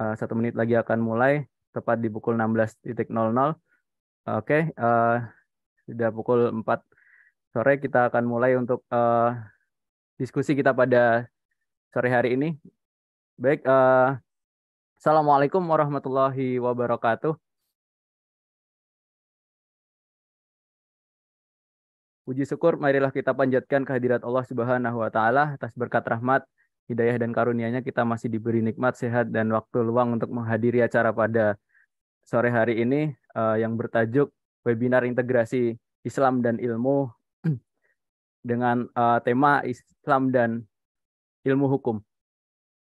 Eh, satu menit lagi akan mulai, tepat di pukul 16.00. Oke, okay, uh, eh, sudah pukul 4 sore kita akan mulai untuk uh, diskusi kita pada sore hari ini. Baik, uh, Assalamualaikum warahmatullahi wabarakatuh. Puji syukur marilah kita panjatkan kehadirat Allah Subhanahu wa taala atas berkat rahmat hidayah dan karunia-Nya kita masih diberi nikmat sehat dan waktu luang untuk menghadiri acara pada sore hari ini uh, yang bertajuk webinar integrasi Islam dan ilmu dengan uh, tema Islam dan ilmu hukum.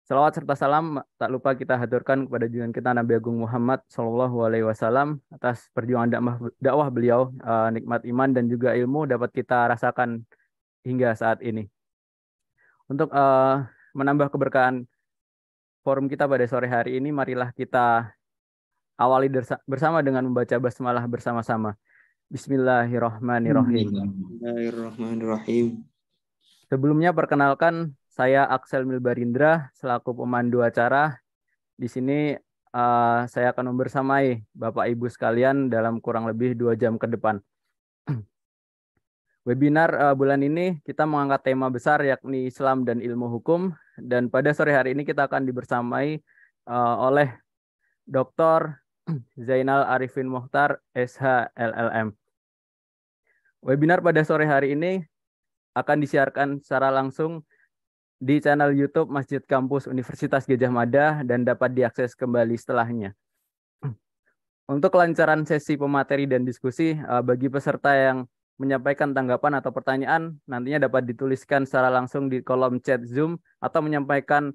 Salawat serta salam tak lupa kita haturkan kepada junjungan kita Nabi Agung Muhammad Shallallahu Alaihi Wasallam atas perjuangan dakwah, dakwah beliau uh, nikmat iman dan juga ilmu dapat kita rasakan hingga saat ini. Untuk uh, menambah keberkahan forum kita pada sore hari ini, marilah kita awali bersama dengan membaca basmalah bersama-sama. Bismillahirrahmanirrahim. Bismillahirrahmanirrahim. Sebelumnya perkenalkan saya Axel Milbarindra selaku pemandu acara. Di sini uh, saya akan membersamai Bapak Ibu sekalian dalam kurang lebih dua jam ke depan. Webinar uh, bulan ini kita mengangkat tema besar yakni Islam dan ilmu hukum dan pada sore hari ini kita akan dibersamai uh, oleh Dr. Zainal Arifin Mohtar, SH LLM. Webinar pada sore hari ini akan disiarkan secara langsung di channel YouTube Masjid Kampus Universitas Gajah Mada dan dapat diakses kembali setelahnya. Untuk kelancaran sesi pemateri dan diskusi, eh, bagi peserta yang menyampaikan tanggapan atau pertanyaan nantinya dapat dituliskan secara langsung di kolom chat Zoom atau menyampaikan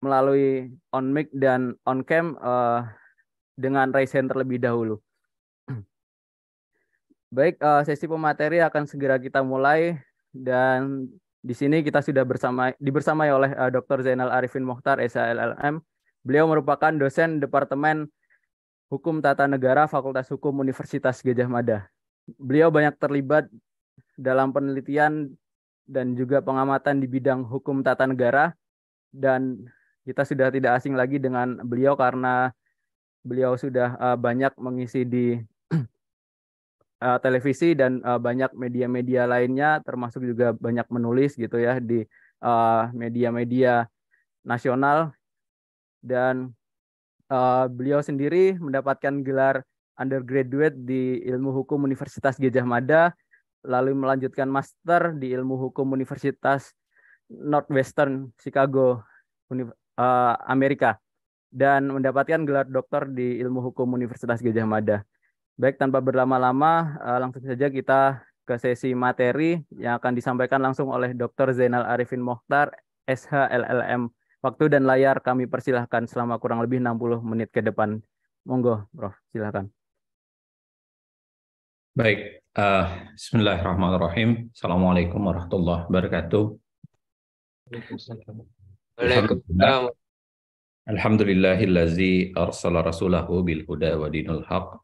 melalui on mic dan on cam uh, dengan raise hand terlebih dahulu. Baik, uh, sesi pemateri akan segera kita mulai dan di sini kita sudah bersama dibersamai oleh uh, eh, Dr. Zainal Arifin mohtar sllm Beliau merupakan dosen Departemen Hukum Tata Negara Fakultas Hukum Universitas Gajah Mada. Beliau banyak terlibat dalam penelitian dan juga pengamatan di bidang hukum tata negara dan kita sudah tidak asing lagi dengan beliau karena beliau sudah uh, banyak mengisi di uh, televisi dan uh, banyak media-media lainnya termasuk juga banyak menulis gitu ya di media-media uh, nasional dan uh, beliau sendiri mendapatkan gelar undergraduate di Ilmu Hukum Universitas Gajah Mada, lalu melanjutkan master di Ilmu Hukum Universitas Northwestern Chicago eh, Amerika dan mendapatkan gelar doktor di Ilmu Hukum Universitas Gajah Mada. Baik, tanpa berlama-lama, eh, langsung saja kita ke sesi materi yang akan disampaikan langsung oleh Dr. Zainal Arifin Mohtar, SH.LLM. Waktu dan layar kami persilahkan selama kurang lebih 60 menit ke depan. Monggo, Prof, silakan. Baik, uh, Bismillahirrahmanirrahim. Assalamualaikum warahmatullahi wabarakatuh. Waalaikumsalam. Alhamdulillahillazi arsala rasulahu bil huda wa dinul haq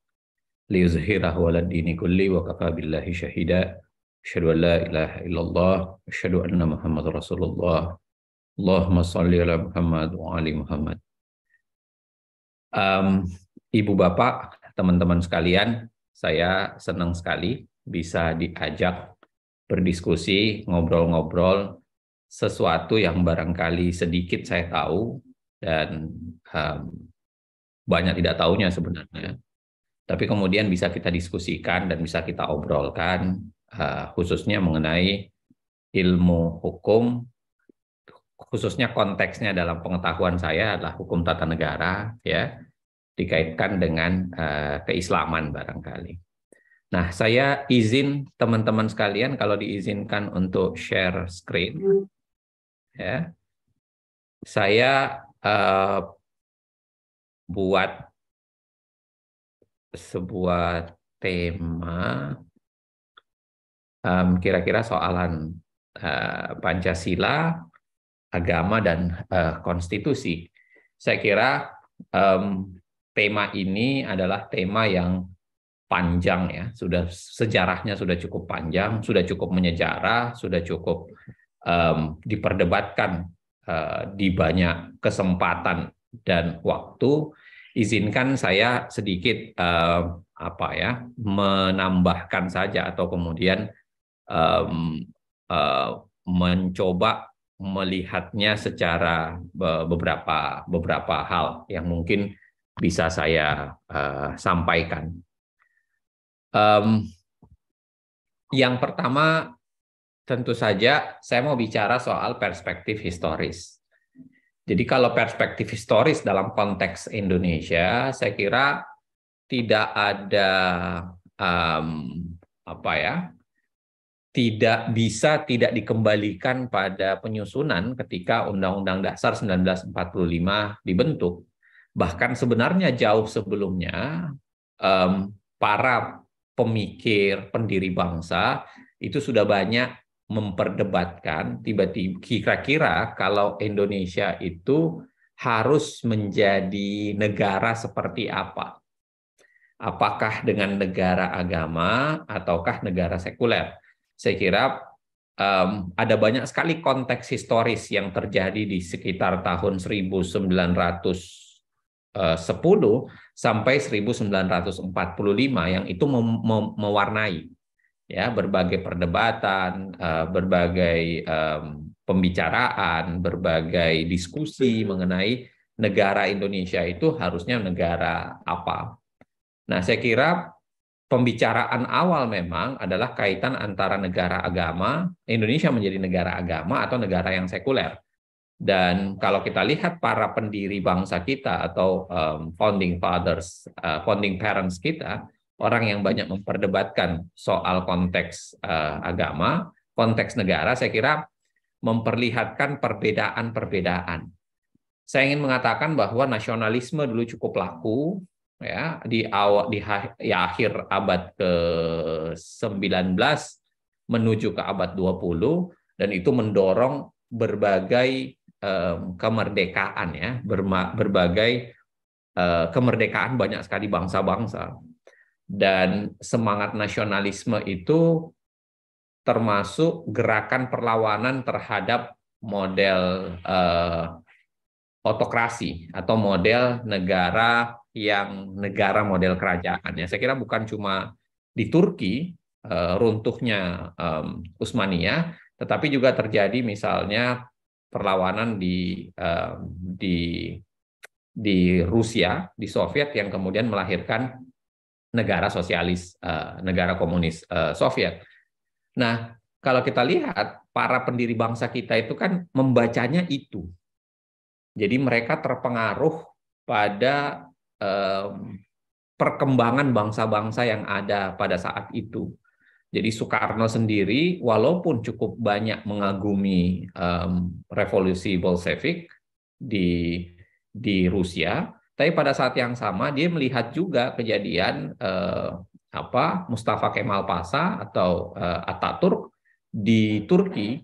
liyuzhirahu ala dini kulli wa kafa billahi syahida. Asyhadu an la ilaha illallah wa asyhadu anna Muhammad rasulullah. Allahumma shalli ala Muhammad wa ali Muhammad. Um, Ibu Bapak, teman-teman sekalian, saya senang sekali bisa diajak berdiskusi, ngobrol-ngobrol sesuatu yang barangkali sedikit saya tahu dan um, banyak tidak tahunya sebenarnya. Tapi kemudian bisa kita diskusikan dan bisa kita obrolkan uh, khususnya mengenai ilmu hukum khususnya konteksnya dalam pengetahuan saya adalah hukum tata negara ya dikaitkan dengan eh, keislaman barangkali. Nah, saya izin teman-teman sekalian kalau diizinkan untuk share screen, hmm. ya, saya uh, buat sebuah tema um, kira-kira soalan uh, Pancasila, agama dan uh, konstitusi. Saya kira um, tema ini adalah tema yang panjang ya, sudah sejarahnya sudah cukup panjang, sudah cukup menyejarah, sudah cukup um, diperdebatkan uh, di banyak kesempatan dan waktu. Izinkan saya sedikit um, apa ya menambahkan saja atau kemudian um, uh, mencoba melihatnya secara beberapa beberapa hal yang mungkin bisa saya uh, sampaikan. Um, yang pertama tentu saja saya mau bicara soal perspektif historis. Jadi kalau perspektif historis dalam konteks Indonesia, saya kira tidak ada um, apa ya, tidak bisa tidak dikembalikan pada penyusunan ketika Undang-Undang Dasar 1945 dibentuk. Bahkan sebenarnya jauh sebelumnya um, para pemikir, pendiri bangsa itu sudah banyak memperdebatkan tiba-tiba kira-kira kalau Indonesia itu harus menjadi negara seperti apa. Apakah dengan negara agama ataukah negara sekuler? Saya kira um, ada banyak sekali konteks historis yang terjadi di sekitar tahun 1900 Eh, sepuluh sampai 1945 yang itu mewarnai ya berbagai perdebatan, eh, berbagai pembicaraan, berbagai diskusi mengenai negara Indonesia itu harusnya negara apa. Nah, saya kira pembicaraan awal memang adalah kaitan antara negara agama, Indonesia menjadi negara agama atau negara yang sekuler dan kalau kita lihat para pendiri bangsa kita atau um, founding fathers, uh, founding parents kita, orang yang banyak memperdebatkan soal konteks uh, agama, konteks negara, saya kira memperlihatkan perbedaan-perbedaan. Saya ingin mengatakan bahwa nasionalisme dulu cukup laku ya di awal di ya, akhir abad ke-19 menuju ke abad 20 dan itu mendorong berbagai um, kemerdekaan ya, berbagai uh, kemerdekaan banyak sekali bangsa-bangsa. Dan semangat nasionalisme itu termasuk gerakan perlawanan terhadap model uh, otokrasi atau model negara yang negara model kerajaan ya. Saya kira bukan cuma di Turki uh, runtuhnya um, Utsmaniyah, tetapi juga terjadi misalnya perlawanan di uh, di di Rusia, di Soviet yang kemudian melahirkan negara sosialis, uh, negara komunis uh, Soviet. Nah, kalau kita lihat para pendiri bangsa kita itu kan membacanya itu. Jadi mereka terpengaruh pada uh, perkembangan bangsa-bangsa yang ada pada saat itu. Jadi Soekarno sendiri walaupun cukup banyak mengagumi um, revolusi Bolshevik di di Rusia, tapi pada saat yang sama dia melihat juga kejadian uh, apa Mustafa Kemal Pasha atau uh, eh, Ataturk di Turki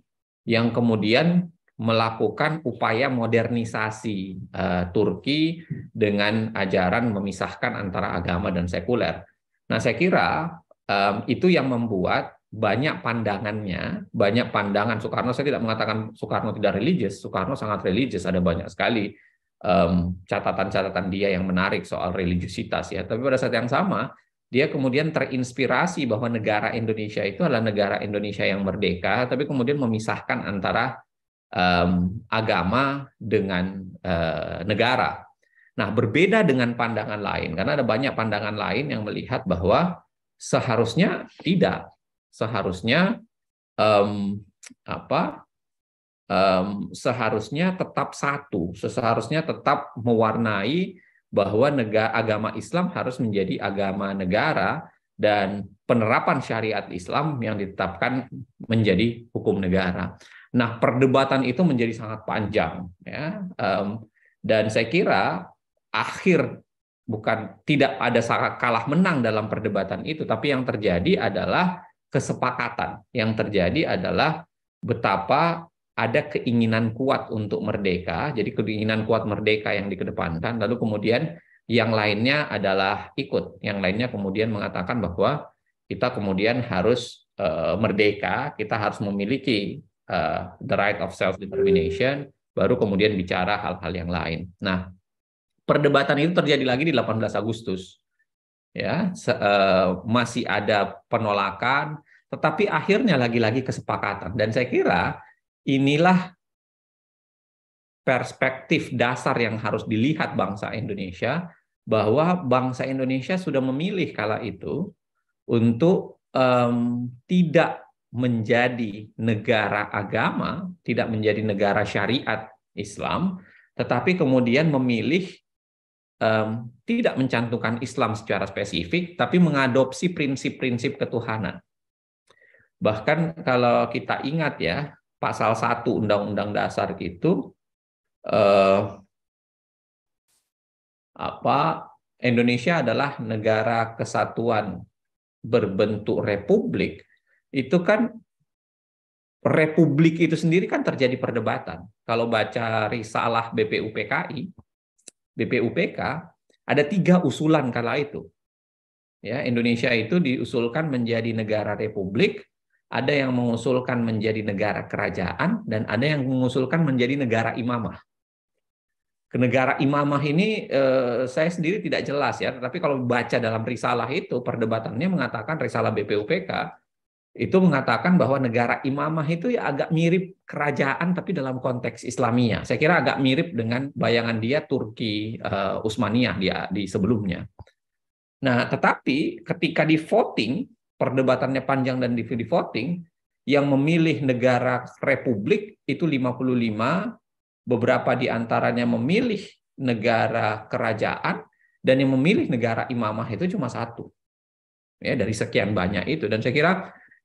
yang kemudian melakukan upaya modernisasi uh, Turki dengan ajaran memisahkan antara agama dan sekuler. Nah, saya kira um, itu yang membuat banyak pandangannya, banyak pandangan Soekarno. Saya tidak mengatakan Soekarno tidak religius, Soekarno sangat religius, ada banyak sekali catatan catatan-catatan dia yang menarik soal religiusitas ya. Tapi pada saat yang sama, dia kemudian terinspirasi bahwa negara Indonesia itu adalah negara Indonesia yang merdeka, tapi kemudian memisahkan antara um, agama dengan uh, negara. Nah, berbeda dengan pandangan lain, karena ada banyak pandangan lain yang melihat bahwa Seharusnya tidak. Seharusnya um, apa? Um, seharusnya tetap satu. Seharusnya tetap mewarnai bahwa negara agama Islam harus menjadi agama negara dan penerapan syariat Islam yang ditetapkan menjadi hukum negara. Nah, perdebatan itu menjadi sangat panjang, ya. Um, dan saya kira akhir bukan tidak ada salah kalah menang dalam perdebatan itu, tapi yang terjadi adalah kesepakatan. Yang terjadi adalah betapa ada keinginan kuat untuk merdeka, jadi keinginan kuat merdeka yang dikedepankan, lalu kemudian yang lainnya adalah ikut, yang lainnya kemudian mengatakan bahwa kita kemudian harus uh, merdeka, kita harus memiliki uh, the right of self determination, baru kemudian bicara hal-hal yang lain. Nah, perdebatan itu terjadi lagi di 18 Agustus. Ya, se uh, masih ada penolakan, tetapi akhirnya lagi-lagi kesepakatan. Dan saya kira inilah perspektif dasar yang harus dilihat bangsa Indonesia bahwa bangsa Indonesia sudah memilih kala itu untuk um, tidak menjadi negara agama, tidak menjadi negara syariat Islam, tetapi kemudian memilih um, tidak mencantumkan Islam secara spesifik, tapi mengadopsi prinsip-prinsip ketuhanan. Bahkan kalau kita ingat ya, pasal 1 Undang-Undang Dasar itu uh, apa Indonesia adalah negara kesatuan berbentuk republik. Itu kan republik itu sendiri kan terjadi perdebatan. Kalau baca risalah BPUPKI BPUPK ada tiga usulan kala itu. Ya, Indonesia itu diusulkan menjadi negara republik, ada yang mengusulkan menjadi negara kerajaan, dan ada yang mengusulkan menjadi negara imamah. Ke negara imamah ini eh, saya sendiri tidak jelas ya, tapi kalau baca dalam risalah itu perdebatannya mengatakan risalah BPUPK itu mengatakan bahwa negara imamah itu ya agak mirip kerajaan tapi dalam konteks Islamia. Saya kira agak mirip dengan bayangan dia Turki uh, eh, Utsmaniyah dia di sebelumnya. Nah, tetapi ketika di voting, perdebatannya panjang dan di, di voting, yang memilih negara republik itu 55, beberapa di antaranya memilih negara kerajaan dan yang memilih negara imamah itu cuma satu. Ya, dari sekian banyak itu dan saya kira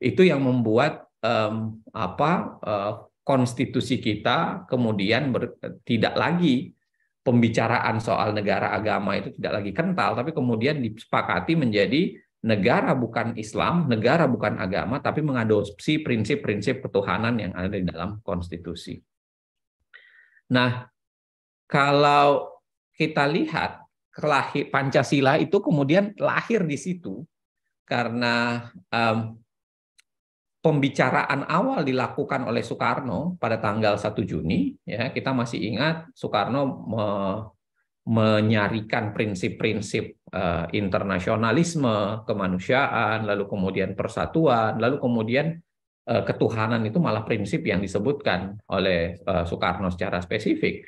itu yang membuat um, apa uh, konstitusi kita kemudian ber, tidak lagi pembicaraan soal negara agama itu tidak lagi kental, tapi kemudian disepakati menjadi negara bukan Islam, negara bukan agama, tapi mengadopsi prinsip-prinsip ketuhanan yang ada di dalam konstitusi. Nah, kalau kita lihat kelahir Pancasila itu kemudian lahir di situ karena um, pembicaraan awal dilakukan oleh Soekarno pada tanggal 1 Juni, ya kita masih ingat Soekarno me menyarikan prinsip-prinsip uh, internasionalisme, kemanusiaan, lalu kemudian persatuan, lalu kemudian uh, ketuhanan itu malah prinsip yang disebutkan oleh uh, Soekarno secara spesifik.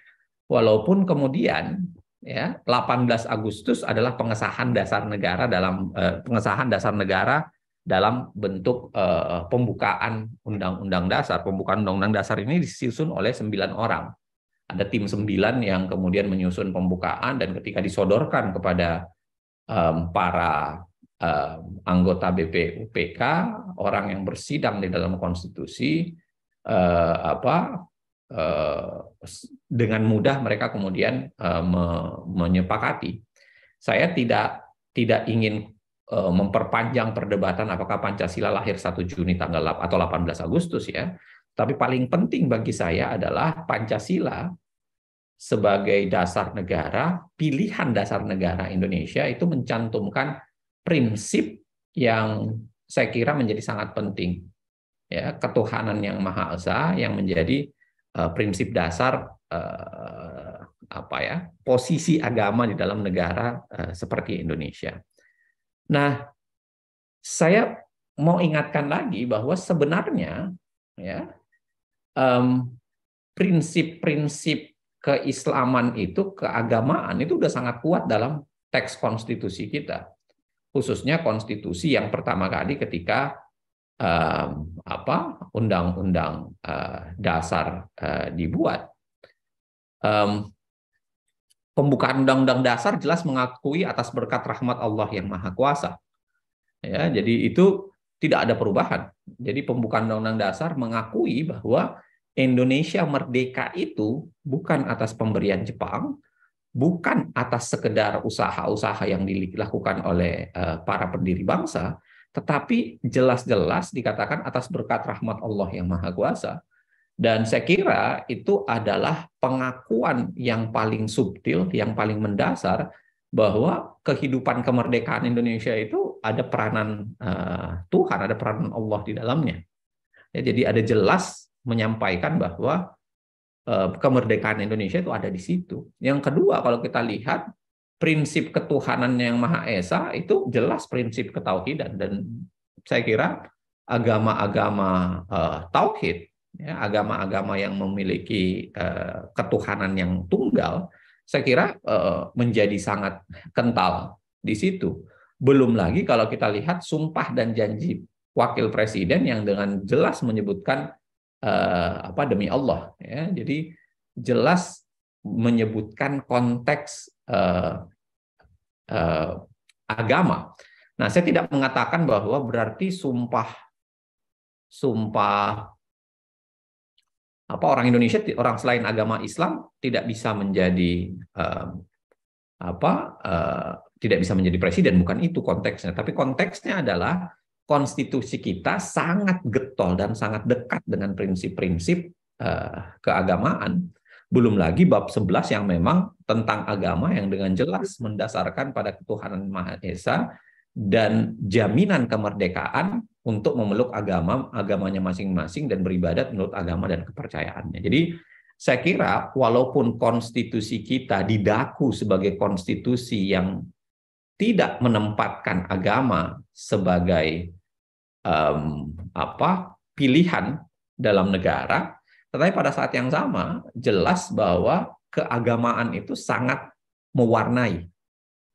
Walaupun kemudian ya 18 Agustus adalah pengesahan dasar negara dalam uh, pengesahan dasar negara dalam bentuk uh, pembukaan undang-undang dasar. Pembukaan undang-undang dasar ini disusun oleh sembilan orang. Ada tim sembilan yang kemudian menyusun pembukaan dan ketika disodorkan kepada um, para um, anggota BPUPK, orang yang bersidang di dalam konstitusi, uh, apa uh, dengan mudah mereka kemudian uh, me menyepakati. Saya tidak tidak ingin Eh, memperpanjang perdebatan apakah Pancasila lahir 1 Juni tanggal atau 18 Agustus ya. Tapi paling penting bagi saya adalah Pancasila sebagai dasar negara, pilihan dasar negara Indonesia itu mencantumkan prinsip yang saya kira menjadi sangat penting. Ya, ketuhanan yang Maha Esa yang menjadi uh, prinsip dasar uh, apa ya, posisi agama di dalam negara uh, seperti Indonesia. Nah, saya mau ingatkan lagi bahwa sebenarnya ya prinsip prinsip-prinsip keislaman itu keagamaan itu sudah sangat kuat dalam teks konstitusi kita khususnya konstitusi yang pertama kali ketika um, apa undang-undang uh, dasar uh, dibuat um, pembukaan Undang-Undang Dasar jelas mengakui atas berkat rahmat Allah yang Maha Kuasa. Ya, jadi itu tidak ada perubahan. Jadi pembukaan Undang-Undang Dasar mengakui bahwa Indonesia merdeka itu bukan atas pemberian Jepang, bukan atas sekedar usaha-usaha yang dilakukan oleh eh, para pendiri bangsa, tetapi jelas-jelas dikatakan atas berkat rahmat Allah yang Maha Kuasa. Dan saya kira itu adalah pengakuan yang paling subtil, yang paling mendasar bahwa kehidupan kemerdekaan Indonesia itu ada peranan uh, Tuhan, ada peranan Allah di dalamnya. Ya, jadi ada jelas menyampaikan bahwa eh, kemerdekaan Indonesia itu ada di situ. Yang kedua, kalau kita lihat prinsip ketuhanan yang Maha Esa itu jelas prinsip ketauhidan dan saya kira agama-agama uh, tauhid Ya, agama-agama ya, yang memiliki uh, ketuhanan yang tunggal, saya kira uh, menjadi sangat kental di situ. Belum lagi kalau kita lihat sumpah dan janji wakil presiden yang dengan jelas menyebutkan uh, apa demi Allah, ya. jadi jelas menyebutkan konteks uh, uh, agama. Nah, saya tidak mengatakan bahwa berarti sumpah sumpah apa orang Indonesia orang selain agama Islam tidak bisa menjadi uh, apa uh, tidak bisa menjadi presiden bukan itu konteksnya tapi konteksnya adalah konstitusi kita sangat getol dan sangat dekat dengan prinsip-prinsip uh, keagamaan belum lagi bab 11 yang memang tentang agama yang dengan jelas mendasarkan pada ketuhanan Maha Esa dan jaminan kemerdekaan untuk memeluk agama agamanya masing-masing dan beribadat menurut agama dan kepercayaannya. Jadi saya kira walaupun konstitusi kita didaku sebagai konstitusi yang tidak menempatkan agama sebagai um, apa pilihan dalam negara, tetapi pada saat yang sama jelas bahwa keagamaan itu sangat mewarnai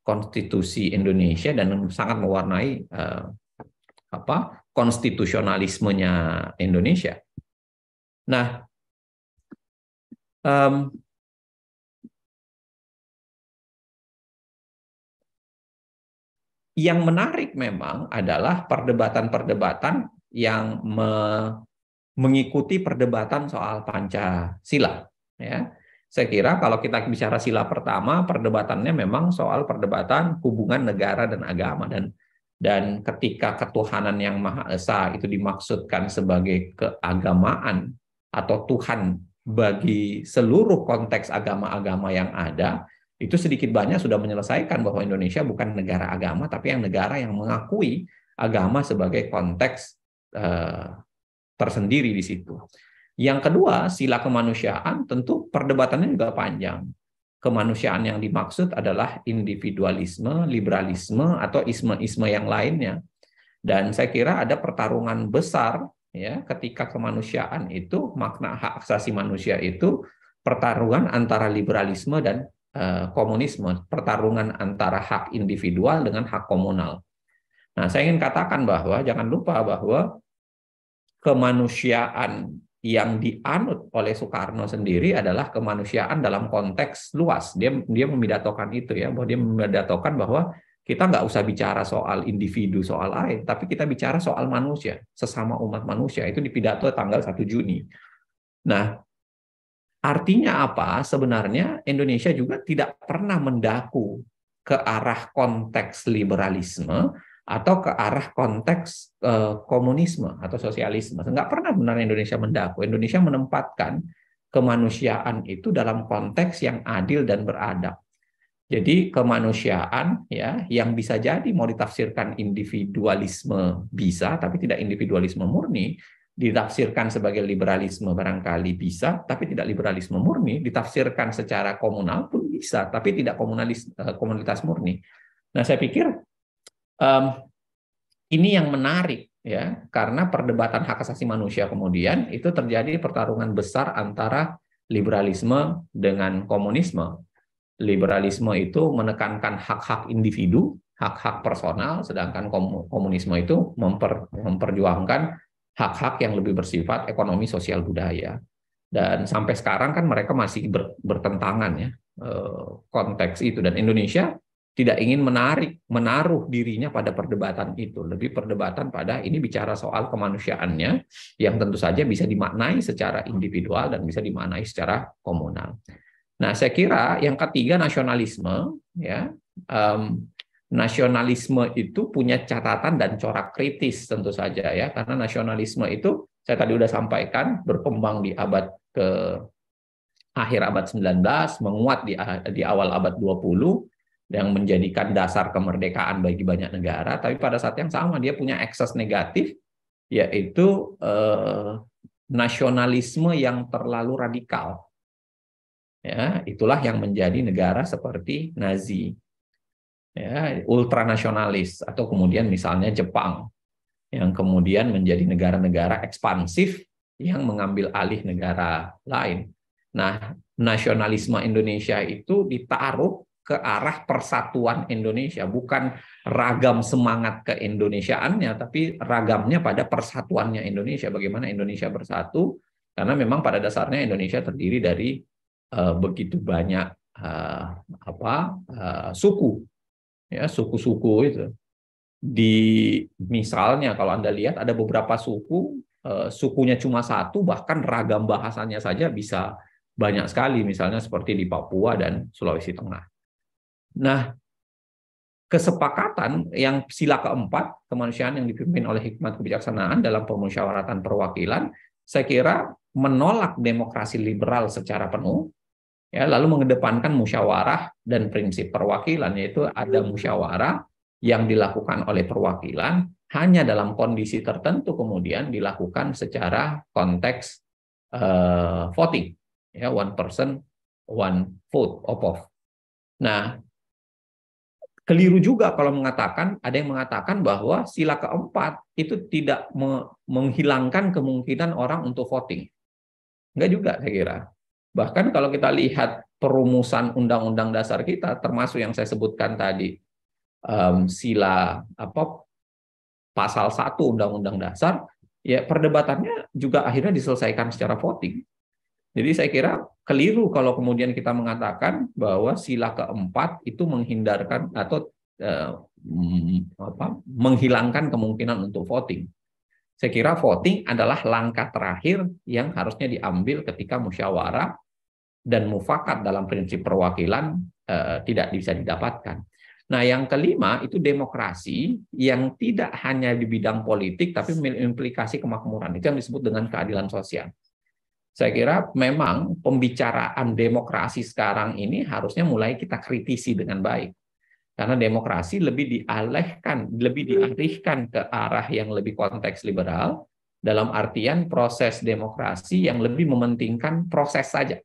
konstitusi Indonesia dan sangat mewarnai eh, apa konstitusionalismenya Indonesia. Nah, um, yang menarik memang adalah perdebatan-perdebatan yang me mengikuti perdebatan soal Pancasila ya saya kira kalau kita bicara sila pertama, perdebatannya memang soal perdebatan hubungan negara dan agama dan dan ketika ketuhanan yang maha esa itu dimaksudkan sebagai keagamaan atau Tuhan bagi seluruh konteks agama-agama yang ada itu sedikit banyak sudah menyelesaikan bahwa Indonesia bukan negara agama tapi yang negara yang mengakui agama sebagai konteks eh, tersendiri di situ. Yang kedua, sila kemanusiaan tentu perdebatannya juga panjang. Kemanusiaan yang dimaksud adalah individualisme, liberalisme, atau isme-isme yang lainnya. Dan saya kira ada pertarungan besar ya ketika kemanusiaan itu makna hak asasi manusia itu pertarungan antara liberalisme dan eh, komunisme, pertarungan antara hak individual dengan hak komunal. Nah, saya ingin katakan bahwa jangan lupa bahwa kemanusiaan yang dianut oleh Soekarno sendiri adalah kemanusiaan dalam konteks luas. Dia dia memidatokan itu ya, bahwa dia memidatokan bahwa kita nggak usah bicara soal individu, soal lain, tapi kita bicara soal manusia, sesama umat manusia. Itu di pidato tanggal 1 Juni. Nah, artinya apa? Sebenarnya Indonesia juga tidak pernah mendaku ke arah konteks liberalisme, atau ke arah konteks eh, komunisme atau sosialisme. Enggak pernah benar Indonesia mendakwa. Indonesia menempatkan kemanusiaan itu dalam konteks yang adil dan beradab. Jadi kemanusiaan ya yang bisa jadi mau ditafsirkan individualisme bisa tapi tidak individualisme murni, ditafsirkan sebagai liberalisme barangkali bisa tapi tidak liberalisme murni, ditafsirkan secara komunal pun bisa tapi tidak komunalis eh, komunitas murni. Nah, saya pikir um, ini yang menarik ya karena perdebatan hak asasi manusia kemudian itu terjadi pertarungan besar antara liberalisme dengan komunisme. Liberalisme itu menekankan hak-hak individu, hak-hak personal, sedangkan komunisme itu memper, memperjuangkan hak-hak yang lebih bersifat ekonomi, sosial, budaya. Dan sampai sekarang kan mereka masih ber, bertentangan ya eh, konteks itu dan Indonesia tidak ingin menarik menaruh dirinya pada perdebatan itu lebih perdebatan pada ini bicara soal kemanusiaannya yang tentu saja bisa dimaknai secara individual dan bisa dimaknai secara komunal nah saya kira yang ketiga nasionalisme ya um, nasionalisme itu punya catatan dan corak kritis tentu saja ya karena nasionalisme itu saya tadi sudah sampaikan berkembang di abad ke akhir abad 19 menguat di di awal abad 20 yang menjadikan dasar kemerdekaan bagi banyak negara, tapi pada saat yang sama dia punya ekses negatif, yaitu eh, nasionalisme yang terlalu radikal. Ya, itulah yang menjadi negara seperti Nazi, ya, ultranasionalis, atau kemudian misalnya Jepang, yang kemudian menjadi negara-negara ekspansif yang mengambil alih negara lain. Nah, nasionalisme Indonesia itu ditaruh ke arah persatuan Indonesia, bukan ragam semangat keindonesiaannya, tapi ragamnya pada persatuannya Indonesia. Bagaimana Indonesia bersatu? Karena memang pada dasarnya Indonesia terdiri dari uh, begitu banyak uh, apa uh, suku, ya suku-suku itu. Di misalnya kalau anda lihat ada beberapa suku, uh, sukunya cuma satu, bahkan ragam bahasanya saja bisa banyak sekali, misalnya seperti di Papua dan Sulawesi Tengah. Nah, kesepakatan yang sila keempat, kemanusiaan yang dipimpin oleh hikmat kebijaksanaan dalam permusyawaratan perwakilan, saya kira menolak demokrasi liberal secara penuh, ya, lalu mengedepankan musyawarah dan prinsip perwakilan, yaitu ada musyawarah yang dilakukan oleh perwakilan hanya dalam kondisi tertentu kemudian dilakukan secara konteks uh, voting, ya one person one vote opof Nah, keliru juga kalau mengatakan ada yang mengatakan bahwa sila keempat itu tidak me menghilangkan kemungkinan orang untuk voting. Enggak juga saya kira. Bahkan kalau kita lihat perumusan undang-undang dasar kita termasuk yang saya sebutkan tadi um, sila apa pasal 1 undang-undang dasar ya perdebatannya juga akhirnya diselesaikan secara voting. Jadi saya kira keliru kalau kemudian kita mengatakan bahwa sila keempat itu menghindarkan atau eh, mm, apa, menghilangkan kemungkinan untuk voting. Saya kira voting adalah langkah terakhir yang harusnya diambil ketika musyawarah dan mufakat dalam prinsip perwakilan eh, tidak bisa didapatkan. Nah, yang kelima itu demokrasi yang tidak hanya di bidang politik tapi memiliki implikasi kemakmuran. Itu yang disebut dengan keadilan sosial. Saya kira memang pembicaraan demokrasi sekarang ini harusnya mulai kita kritisi dengan baik. Karena demokrasi lebih dialihkan, lebih diarahkan ke arah yang lebih konteks liberal, dalam artian proses demokrasi yang lebih mementingkan proses saja.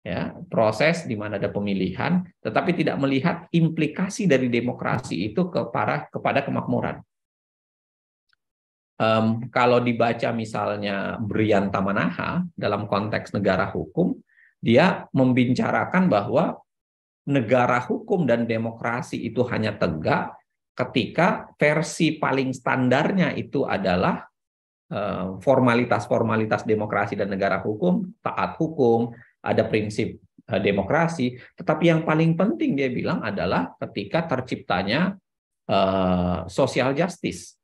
Ya, proses di mana ada pemilihan, tetapi tidak melihat implikasi dari demokrasi itu kepada kepada kemakmuran um, kalau dibaca misalnya Brian Tamanaha dalam konteks negara hukum, dia membicarakan bahwa negara hukum dan demokrasi itu hanya tegak ketika versi paling standarnya itu adalah eh, formalitas-formalitas demokrasi dan negara hukum, taat hukum, ada prinsip eh, demokrasi. Tetapi yang paling penting dia bilang adalah ketika terciptanya uh, social justice,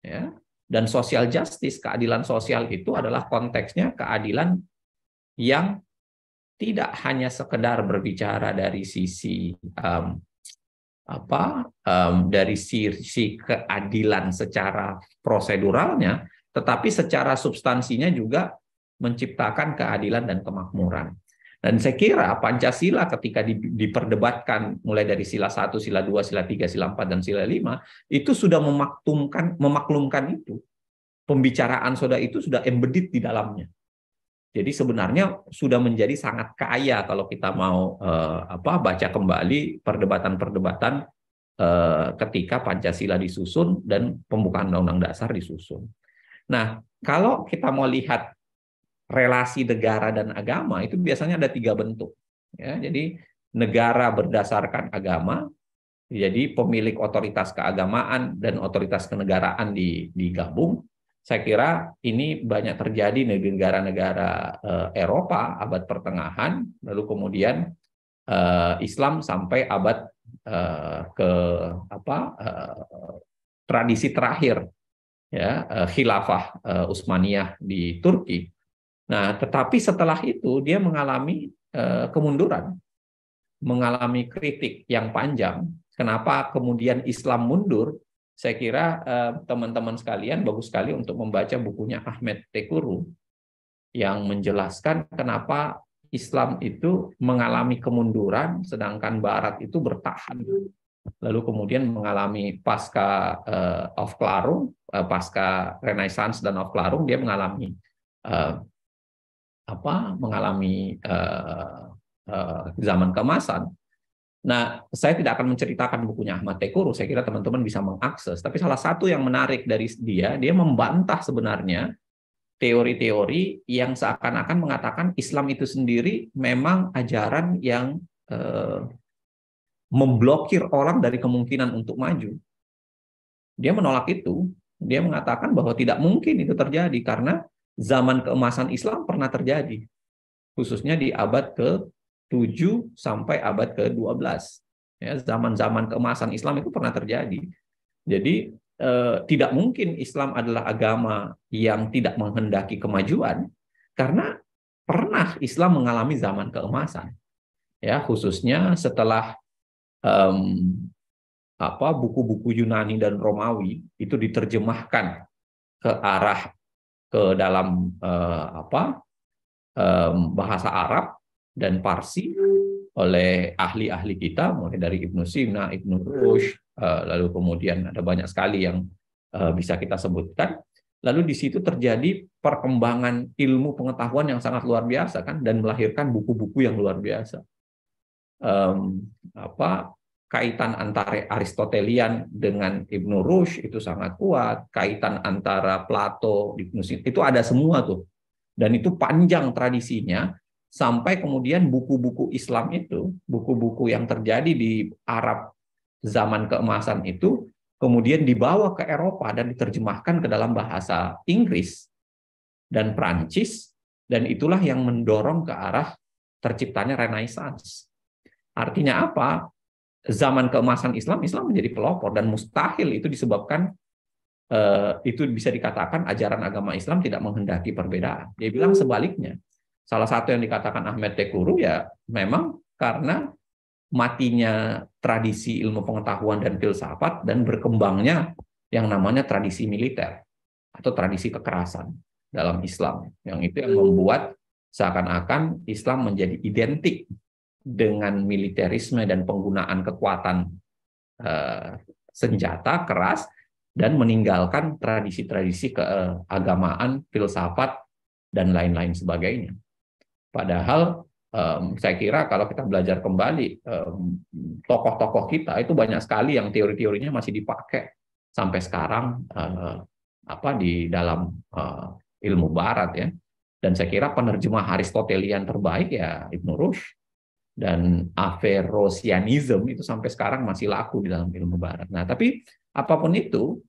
ya dan social justice, keadilan sosial itu adalah konteksnya keadilan yang tidak hanya sekedar berbicara dari sisi um, apa um, dari sisi keadilan secara proseduralnya, tetapi secara substansinya juga menciptakan keadilan dan kemakmuran. Dan saya kira Pancasila ketika diperdebatkan mulai dari sila 1, sila 2, sila 3, sila 4 dan sila 5 itu sudah memaklumkan memaklumkan itu. Pembicaraan soda itu sudah embedded di dalamnya. Jadi sebenarnya sudah menjadi sangat kaya kalau kita mau eh, apa baca kembali perdebatan-perdebatan eh, ketika Pancasila disusun dan pembukaan Undang-Undang Dasar disusun. Nah, kalau kita mau lihat relasi negara dan agama itu biasanya ada tiga bentuk. Ya, jadi negara berdasarkan agama, jadi pemilik otoritas keagamaan dan otoritas kenegaraan digabung. Saya kira ini banyak terjadi di negara-negara eh, Eropa abad pertengahan, lalu kemudian eh, Islam sampai abad eh, ke apa tradisi terakhir ya khilafah Utsmaniyah di Turki Nah, ya. tetapi setelah itu dia mengalami eh, kemunduran, mengalami kritik yang panjang. Kenapa kemudian Islam mundur? Saya kira eh, teman-teman eh, sekalian bagus sekali untuk membaca bukunya Ahmed Tekuru yang menjelaskan kenapa Islam itu mengalami kemunduran sedangkan Barat itu bertahan. Lalu kemudian mengalami pasca uh, of uh, pasca Renaissance dan of Clarum, dia mengalami apa mengalami uh, uh, zaman kemasan. Nah, saya tidak akan menceritakan bukunya Ahmad Tekuru, saya kira teman-teman bisa mengakses. Tapi salah satu yang menarik dari dia, dia membantah sebenarnya teori-teori yang seakan-akan mengatakan Islam itu sendiri memang ajaran yang eh, memblokir orang dari kemungkinan untuk maju. Dia menolak itu. Dia mengatakan bahwa tidak mungkin itu terjadi karena zaman keemasan Islam pernah terjadi, khususnya di abad ke-7 sampai abad ke-12. Ya, zaman-zaman keemasan Islam itu pernah terjadi. Jadi eh, tidak mungkin Islam adalah agama yang tidak menghendaki kemajuan karena pernah Islam mengalami zaman keemasan. Ya, khususnya setelah um, apa buku-buku Yunani dan Romawi itu diterjemahkan ke arah ke dalam eh, apa eh, bahasa Arab dan Parsi oleh ahli-ahli kita mulai dari Ibnu Sina, Ibnu Rushd, eh, lalu kemudian ada banyak sekali yang eh, bisa kita sebutkan. Lalu di situ terjadi perkembangan ilmu pengetahuan yang sangat luar biasa kan dan melahirkan buku-buku yang luar biasa. Um, apa kaitan antara Aristotelian dengan Ibnu Rush itu sangat kuat, kaitan antara Plato, Ibnu Sina itu ada semua tuh. Dan itu panjang tradisinya sampai kemudian buku-buku Islam itu, buku-buku yang terjadi di Arab zaman keemasan itu kemudian dibawa ke Eropa dan diterjemahkan ke dalam bahasa Inggris dan Prancis dan itulah yang mendorong ke arah terciptanya renaissance. Artinya apa? zaman keemasan Islam, Islam menjadi pelopor dan mustahil itu disebabkan eh, itu bisa dikatakan ajaran agama Islam tidak menghendaki perbedaan. Dia bilang hmm. sebaliknya. Salah satu yang dikatakan Ahmed Tekuru ya memang karena matinya tradisi ilmu pengetahuan dan filsafat dan berkembangnya yang namanya tradisi militer atau tradisi kekerasan dalam Islam. Yang itu yang hmm. membuat seakan-akan Islam menjadi identik dengan militerisme dan penggunaan kekuatan uh, senjata keras dan meninggalkan tradisi-tradisi keagamaan, filsafat dan lain-lain sebagainya. Padahal um, saya kira kalau kita belajar kembali tokoh-tokoh um, kita itu banyak sekali yang teori-teorinya masih dipakai sampai sekarang uh, apa di dalam uh, ilmu barat ya. Dan saya kira penerjemah Aristotelian terbaik ya Ibn Rushd dan Averroesianism itu sampai sekarang masih laku di dalam ilmu barat. Nah, tapi apapun itu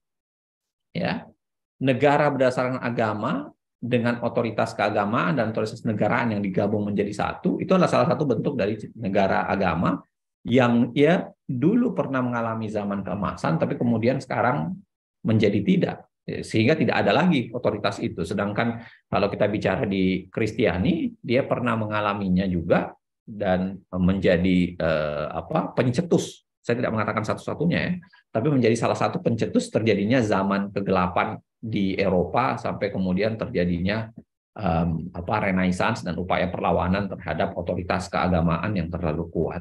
ya, negara berdasarkan agama dengan otoritas keagamaan dan otoritas negaraan yang digabung menjadi satu, itu adalah salah satu bentuk dari negara agama yang ya dulu pernah mengalami zaman keemasan tapi kemudian sekarang menjadi tidak ya, sehingga tidak ada lagi otoritas itu. Sedangkan kalau kita bicara di Kristiani, dia pernah mengalaminya juga dan menjadi eh, apa pencetus saya tidak mengatakan satu-satunya ya tapi menjadi salah satu pencetus terjadinya zaman kegelapan di Eropa sampai kemudian terjadinya um, apa renaissance dan upaya perlawanan terhadap otoritas keagamaan yang terlalu kuat.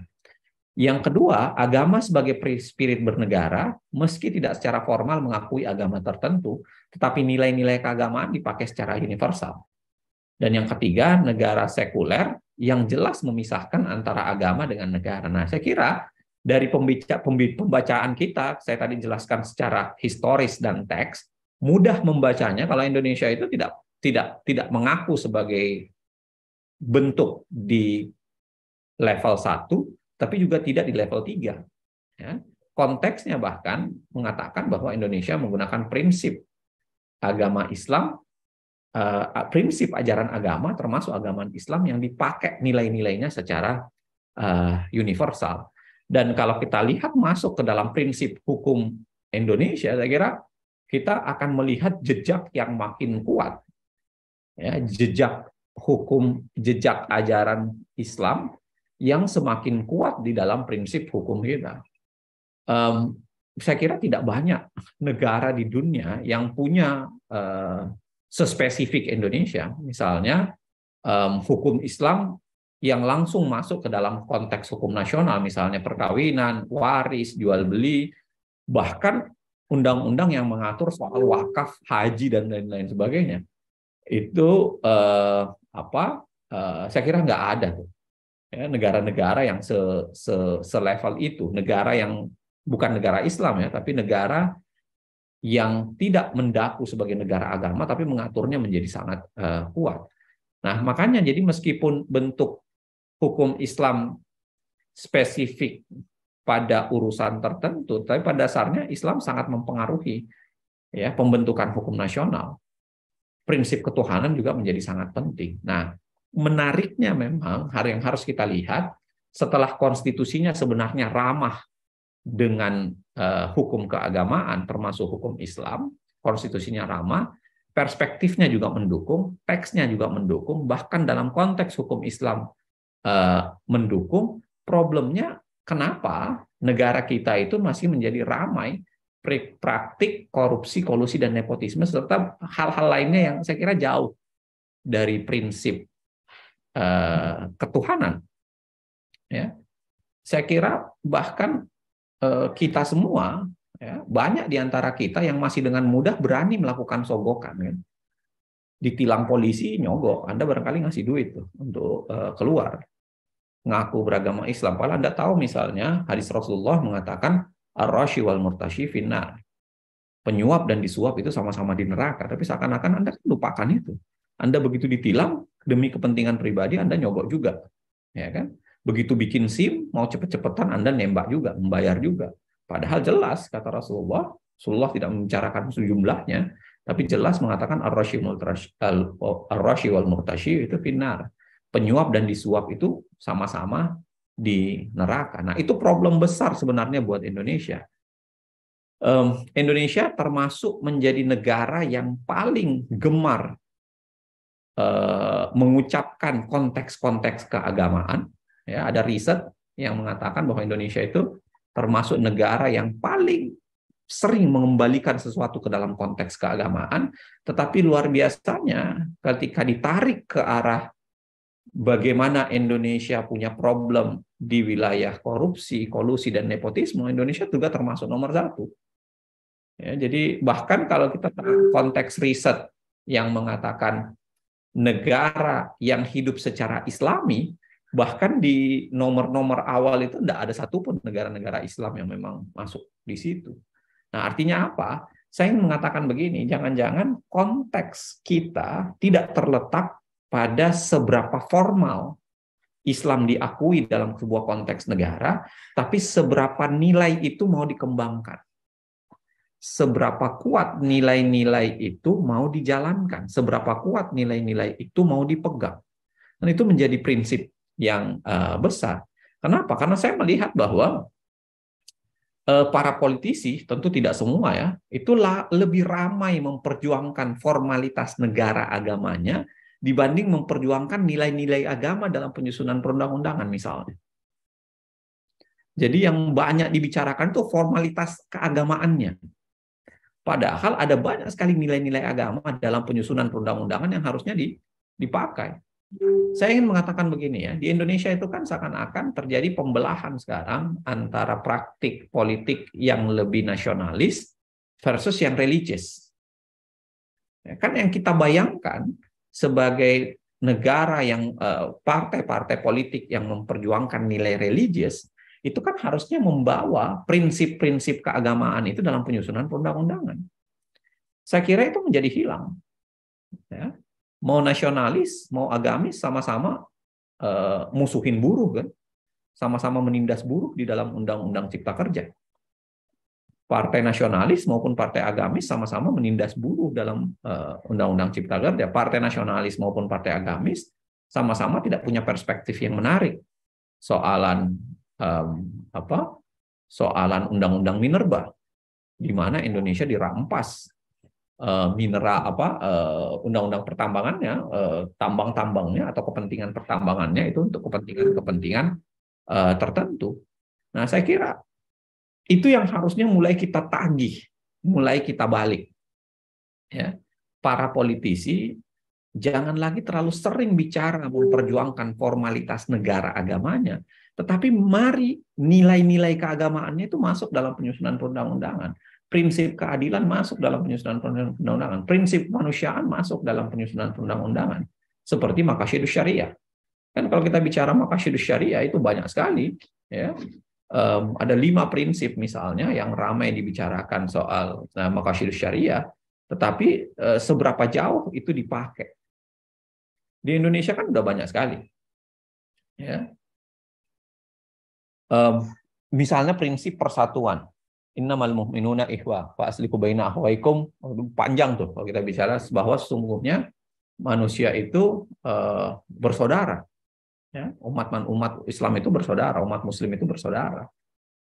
Yang kedua, agama sebagai spirit bernegara, meski tidak secara formal mengakui agama tertentu, tetapi nilai-nilai keagamaan dipakai secara universal. Dan yang ketiga, negara sekuler yang jelas memisahkan antara agama dengan negara. Nah, saya kira dari pembaca, pembacaan kita, saya tadi jelaskan secara historis dan teks, mudah membacanya kalau Indonesia itu tidak tidak tidak mengaku sebagai bentuk di level 1 tapi juga tidak di level 3. Ya. Konteksnya bahkan mengatakan bahwa Indonesia menggunakan prinsip agama Islam uh, prinsip ajaran agama termasuk agama Islam yang dipakai nilai-nilainya secara uh, universal. Dan kalau kita lihat masuk ke dalam prinsip hukum Indonesia, saya kira kita akan melihat jejak yang makin kuat. Ya, jejak hukum, jejak ajaran Islam yang semakin kuat di dalam prinsip hukum kita. Um, saya kira tidak banyak negara di dunia yang punya uh, sespesifik Indonesia, misalnya um, hukum Islam yang langsung masuk ke dalam konteks hukum nasional, misalnya perkawinan, waris, jual beli, bahkan undang-undang yang mengatur soal wakaf, haji dan lain-lain sebagainya, itu eh, apa? Eh, saya kira nggak ada tuh. Ya, negara-negara yang se, se, level itu, negara yang bukan negara Islam ya, tapi negara yang tidak mendaku sebagai negara agama tapi mengaturnya menjadi sangat uh, kuat. Nah, makanya jadi meskipun bentuk hukum Islam spesifik pada urusan tertentu, tapi pada dasarnya Islam sangat mempengaruhi ya pembentukan hukum nasional. Prinsip ketuhanan juga menjadi sangat penting. Nah, menariknya memang hari yang harus kita lihat setelah konstitusinya sebenarnya ramah dengan Eh, hukum keagamaan termasuk hukum Islam, konstitusinya ramah, perspektifnya juga mendukung, teksnya juga mendukung, bahkan dalam konteks hukum Islam eh, mendukung, problemnya kenapa negara kita itu masih menjadi ramai praktik korupsi, kolusi, dan nepotisme, serta hal-hal lainnya yang saya kira jauh dari prinsip eh, ketuhanan. Ya. Saya kira bahkan Eh, kita semua ya, banyak di antara kita yang masih dengan mudah berani melakukan sogokan kan. Ditilang polisi nyogok, Anda barangkali ngasih duit tuh untuk uh, keluar. Ngaku beragama Islam, padahal Anda tahu misalnya hadis Rasulullah mengatakan ar wal Penyuap dan disuap itu sama-sama di neraka, tapi seakan-akan Anda kan lupakan itu. Anda begitu ditilang demi kepentingan pribadi Anda nyogok juga. Ya kan? Begitu bikin SIM, mau cepet-cepetan Anda nembak juga, membayar juga. Padahal jelas, kata Rasulullah, Rasulullah tidak membicarakan jumlahnya, tapi jelas mengatakan ar rashi wal murtashi itu finar. Penyuap dan disuap itu sama-sama di neraka. Nah, itu problem besar sebenarnya buat Indonesia. Indonesia termasuk menjadi negara yang paling gemar eh, mengucapkan konteks-konteks keagamaan, Ya, ada riset yang mengatakan bahwa Indonesia itu termasuk negara yang paling sering mengembalikan sesuatu ke dalam konteks keagamaan, tetapi luar biasanya ketika ditarik ke arah bagaimana Indonesia punya problem di wilayah korupsi, kolusi, dan nepotisme, Indonesia juga termasuk nomor satu. Ya, jadi bahkan kalau kita konteks riset yang mengatakan negara yang hidup secara islami, bahkan di nomor-nomor awal itu tidak ada satupun negara-negara Islam yang memang masuk di situ. Nah, artinya apa? Saya ingin mengatakan begini, jangan-jangan konteks kita tidak terletak pada seberapa formal Islam diakui dalam sebuah konteks negara, tapi seberapa nilai itu mau dikembangkan. Seberapa kuat nilai-nilai itu mau dijalankan, seberapa kuat nilai-nilai itu mau dipegang. Dan itu menjadi prinsip yang uh, besar. Kenapa? Karena saya melihat bahwa uh, para politisi, tentu tidak semua ya, itulah lebih ramai memperjuangkan formalitas negara agamanya dibanding memperjuangkan nilai-nilai agama dalam penyusunan perundang-undangan misalnya. Jadi yang banyak dibicarakan itu formalitas keagamaannya. Padahal ada banyak sekali nilai-nilai agama dalam penyusunan perundang-undangan yang harusnya dipakai. Saya ingin mengatakan begini ya, di Indonesia itu kan seakan-akan terjadi pembelahan sekarang antara praktik politik yang lebih nasionalis versus yang religius. Ya, kan yang kita bayangkan sebagai negara yang eh, partai-partai politik yang memperjuangkan nilai religius itu kan harusnya membawa prinsip-prinsip keagamaan itu dalam penyusunan perundang-undangan. Saya kira itu menjadi hilang. Ya mau nasionalis, mau agamis sama-sama eh, musuhin buruh kan, sama-sama menindas buruh di dalam undang-undang cipta kerja. Partai nasionalis maupun partai agamis sama-sama menindas buruh dalam eh, undang-undang cipta kerja. Partai nasionalis maupun partai agamis sama-sama tidak punya perspektif yang menarik soalan um, apa soalan undang-undang minerba di mana Indonesia dirampas Eh, mineral apa eh, undang-undang pertambangannya, eh, tambang-tambangnya atau kepentingan pertambangannya itu untuk kepentingan-kepentingan tertentu. Nah, saya kira itu yang harusnya mulai kita tagih, mulai kita balik. Ya. Para politisi jangan lagi terlalu sering bicara memperjuangkan formalitas negara agamanya, tetapi mari nilai-nilai keagamaannya itu masuk dalam penyusunan perundang-undangan prinsip keadilan masuk dalam penyusunan perundang-undangan, prinsip kemanusiaan masuk dalam penyusunan perundang-undangan, seperti makasyidus syariah. Kan kalau kita bicara makasyidus syariah itu banyak sekali, ya. Um, ada lima prinsip misalnya yang ramai dibicarakan soal nah, eh, makasyidus syariah, tetapi uh, seberapa jauh itu dipakai. Di Indonesia kan udah banyak sekali. Ya. Um, misalnya prinsip persatuan innamal mu'minuna ihwa fa asliku baina ahwaikum panjang tuh kalau kita bicara bahwa sesungguhnya manusia itu uh, bersaudara ya umat umat Islam itu bersaudara umat muslim itu bersaudara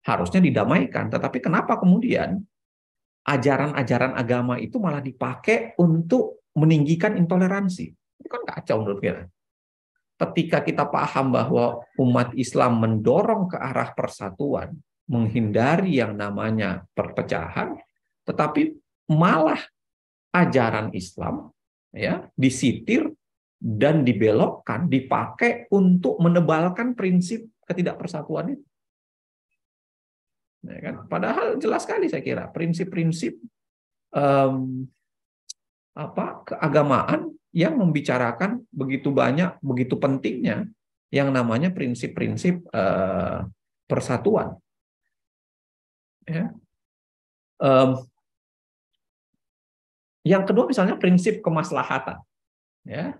harusnya didamaikan tetapi kenapa kemudian ajaran-ajaran agama itu malah dipakai untuk meninggikan intoleransi itu kan kacau menurut kita ketika kita paham bahwa umat Islam mendorong ke arah persatuan menghindari yang namanya perpecahan, tetapi malah ajaran Islam ya disitir dan dibelokkan, dipakai untuk menebalkan prinsip ketidakpersatuan itu. Ya kan? Padahal jelas sekali saya kira prinsip-prinsip um, apa keagamaan yang membicarakan begitu banyak, begitu pentingnya yang namanya prinsip-prinsip uh, persatuan Ya. Um, yang kedua misalnya prinsip kemaslahatan. Ya.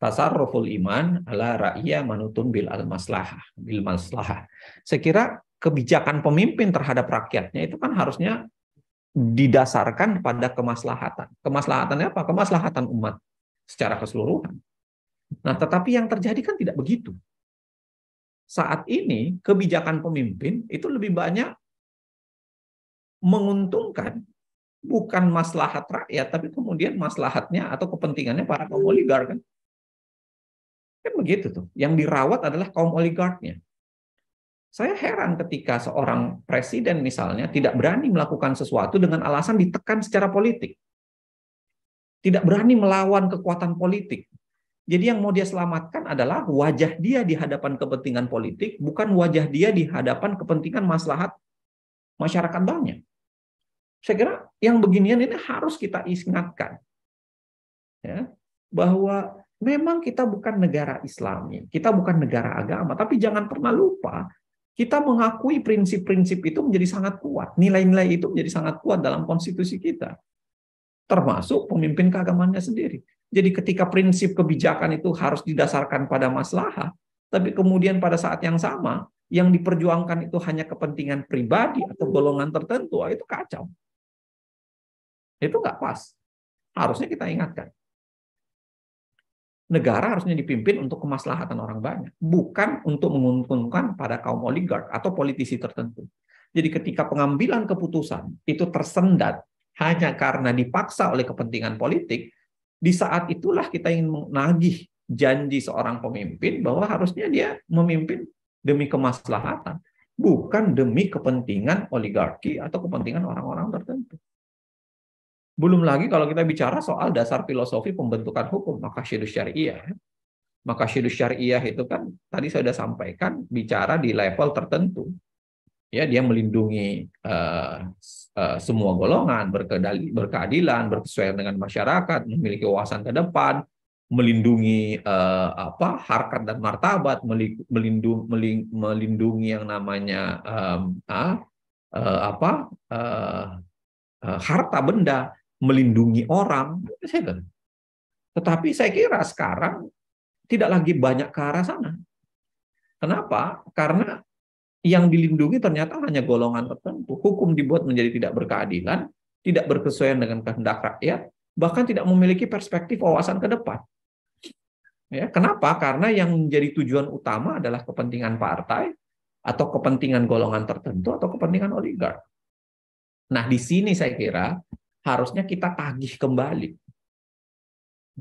Tasarruful iman ala ra'iya manutun bil al-maslahah, bil maslahah. Saya kebijakan pemimpin terhadap rakyatnya itu kan harusnya didasarkan pada kemaslahatan. Kemaslahatannya apa? Kemaslahatan umat secara keseluruhan. Nah, tetapi yang terjadi kan tidak begitu. Saat ini kebijakan pemimpin itu lebih banyak menguntungkan bukan maslahat rakyat, tapi kemudian maslahatnya atau kepentingannya para kaum hmm. oligark kan. Kan begitu tuh. Yang dirawat adalah kaum oligarknya. Saya heran ketika seorang presiden misalnya tidak berani melakukan sesuatu dengan alasan ditekan secara politik. Tidak berani melawan kekuatan politik. Jadi yang mau dia selamatkan adalah wajah dia di hadapan kepentingan politik, bukan wajah dia di hadapan kepentingan maslahat masyarakat banyak. Saya kira yang beginian ini harus kita ingatkan. Ya, bahwa memang kita bukan negara islami, ya, kita bukan negara agama, tapi jangan pernah lupa kita mengakui prinsip-prinsip itu menjadi sangat kuat, nilai-nilai itu menjadi sangat kuat dalam konstitusi kita. Termasuk pemimpin keagamannya sendiri. Jadi ketika prinsip kebijakan itu harus didasarkan pada masalah, tapi kemudian pada saat yang sama yang diperjuangkan itu hanya kepentingan pribadi atau golongan tertentu, itu kacau. Itu nggak pas. Harusnya kita ingatkan. Negara harusnya dipimpin untuk kemaslahatan orang banyak, bukan untuk menguntungkan pada kaum oligark atau politisi tertentu. Jadi ketika pengambilan keputusan itu tersendat hanya karena dipaksa oleh kepentingan politik, di saat itulah kita ingin menagih janji seorang pemimpin bahwa harusnya dia memimpin demi kemaslahatan, bukan demi kepentingan oligarki atau kepentingan orang-orang tertentu. Belum lagi kalau kita bicara soal dasar filosofi pembentukan hukum, maka syedus syariah. Maka syedus syariah itu kan tadi saya sudah sampaikan bicara di level tertentu. Ya, dia melindungi uh, uh, semua golongan, berkeadilan, berkesesuaian dengan masyarakat, memiliki wawasan ke depan, melindungi uh, apa harkat dan martabat melindung, melindungi yang namanya uh, uh, apa uh, harta benda melindungi orang, Tetapi saya kira sekarang tidak lagi banyak ke arah sana. Kenapa? Karena yang dilindungi ternyata hanya golongan tertentu. Hukum dibuat menjadi tidak berkeadilan, tidak berkesesuaian dengan kehendak rakyat, bahkan tidak memiliki perspektif wawasan ke depan. Ya, kenapa? Karena yang menjadi tujuan utama adalah kepentingan partai atau kepentingan golongan tertentu atau kepentingan oligark. Nah, di sini saya kira harusnya kita tagih kembali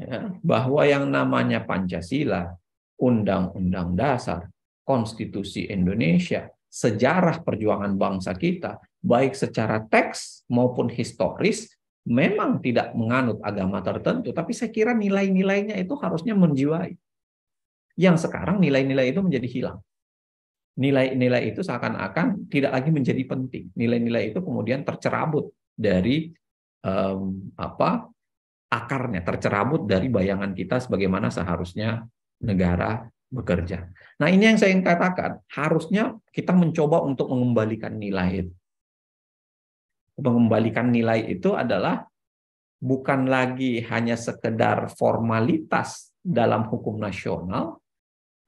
ya, bahwa yang namanya Pancasila, Undang-Undang Dasar, Konstitusi Indonesia, sejarah perjuangan bangsa kita, baik secara teks maupun historis, memang tidak menganut agama tertentu, tapi saya kira nilai-nilainya itu harusnya menjiwai. Yang sekarang nilai-nilai itu menjadi hilang. Nilai-nilai itu seakan-akan tidak lagi menjadi penting. Nilai-nilai itu kemudian tercerabut dari um, apa akarnya tercerabut dari bayangan kita sebagaimana seharusnya negara bekerja. Nah ini yang saya ingin katakan, harusnya kita mencoba untuk mengembalikan nilai itu. Mengembalikan nilai itu adalah bukan lagi hanya sekedar formalitas dalam hukum nasional,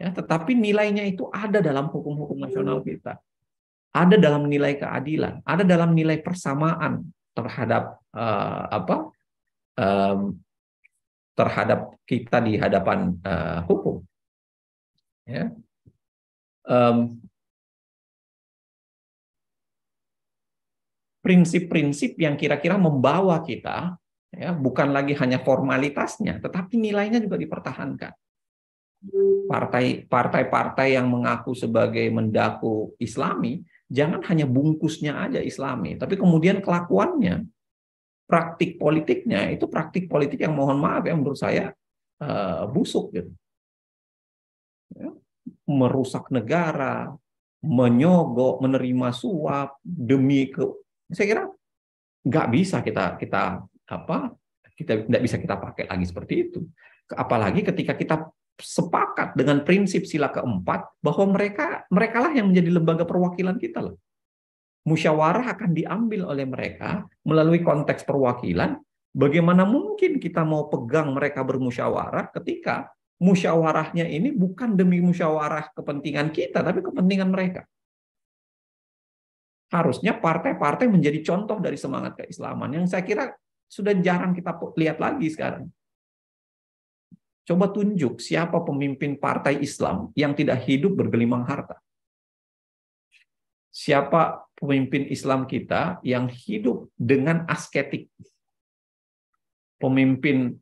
ya, tetapi nilainya itu ada dalam hukum-hukum nasional kita. Ada dalam nilai keadilan, ada dalam nilai persamaan terhadap uh, apa um, terhadap kita di hadapan uh, hukum. Ya. Um, prinsip-prinsip yang kira-kira membawa kita ya bukan lagi hanya formalitasnya tetapi nilainya juga dipertahankan partai partai-partai yang mengaku sebagai mendaku Islami jangan hanya bungkusnya aja Islami tapi kemudian kelakuannya praktik politiknya itu praktik politik yang mohon maaf ya menurut saya uh, busuk gitu ya, merusak negara menyogok menerima suap demi ke saya kira nggak bisa kita kita apa kita tidak bisa kita pakai lagi seperti itu apalagi ketika kita sepakat dengan prinsip sila keempat bahwa mereka merekalah yang menjadi lembaga perwakilan kita loh musyawarah akan diambil oleh mereka melalui konteks perwakilan. Bagaimana mungkin kita mau pegang mereka bermusyawarah ketika musyawarahnya ini bukan demi musyawarah kepentingan kita, tapi kepentingan mereka. Harusnya partai-partai menjadi contoh dari semangat keislaman yang saya kira sudah jarang kita lihat lagi sekarang. Coba tunjuk siapa pemimpin partai Islam yang tidak hidup bergelimang harta. Siapa pemimpin Islam kita yang hidup dengan asketik. Pemimpin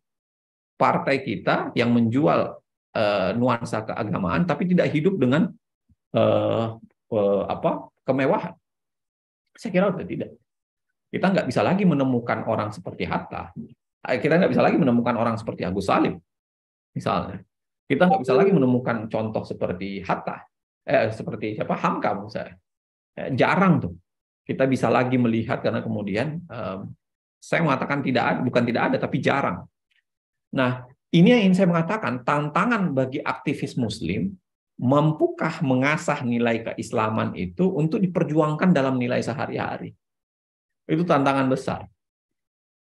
partai kita yang menjual uh, nuansa keagamaan tapi tidak hidup dengan uh, uh, apa kemewahan. Saya kira sudah tidak. Kita nggak bisa lagi menemukan orang seperti Hatta. Kita nggak bisa lagi menemukan orang seperti Agus Salim, misalnya. Kita nggak bisa lagi menemukan contoh seperti Hatta, eh, seperti siapa Hamka misalnya Eh, jarang tuh kita bisa lagi melihat karena kemudian saya mengatakan tidak ada, bukan tidak ada tapi jarang. Nah, ini yang ingin saya mengatakan tantangan bagi aktivis muslim mampukah mengasah nilai keislaman itu untuk diperjuangkan dalam nilai sehari-hari. Itu tantangan besar.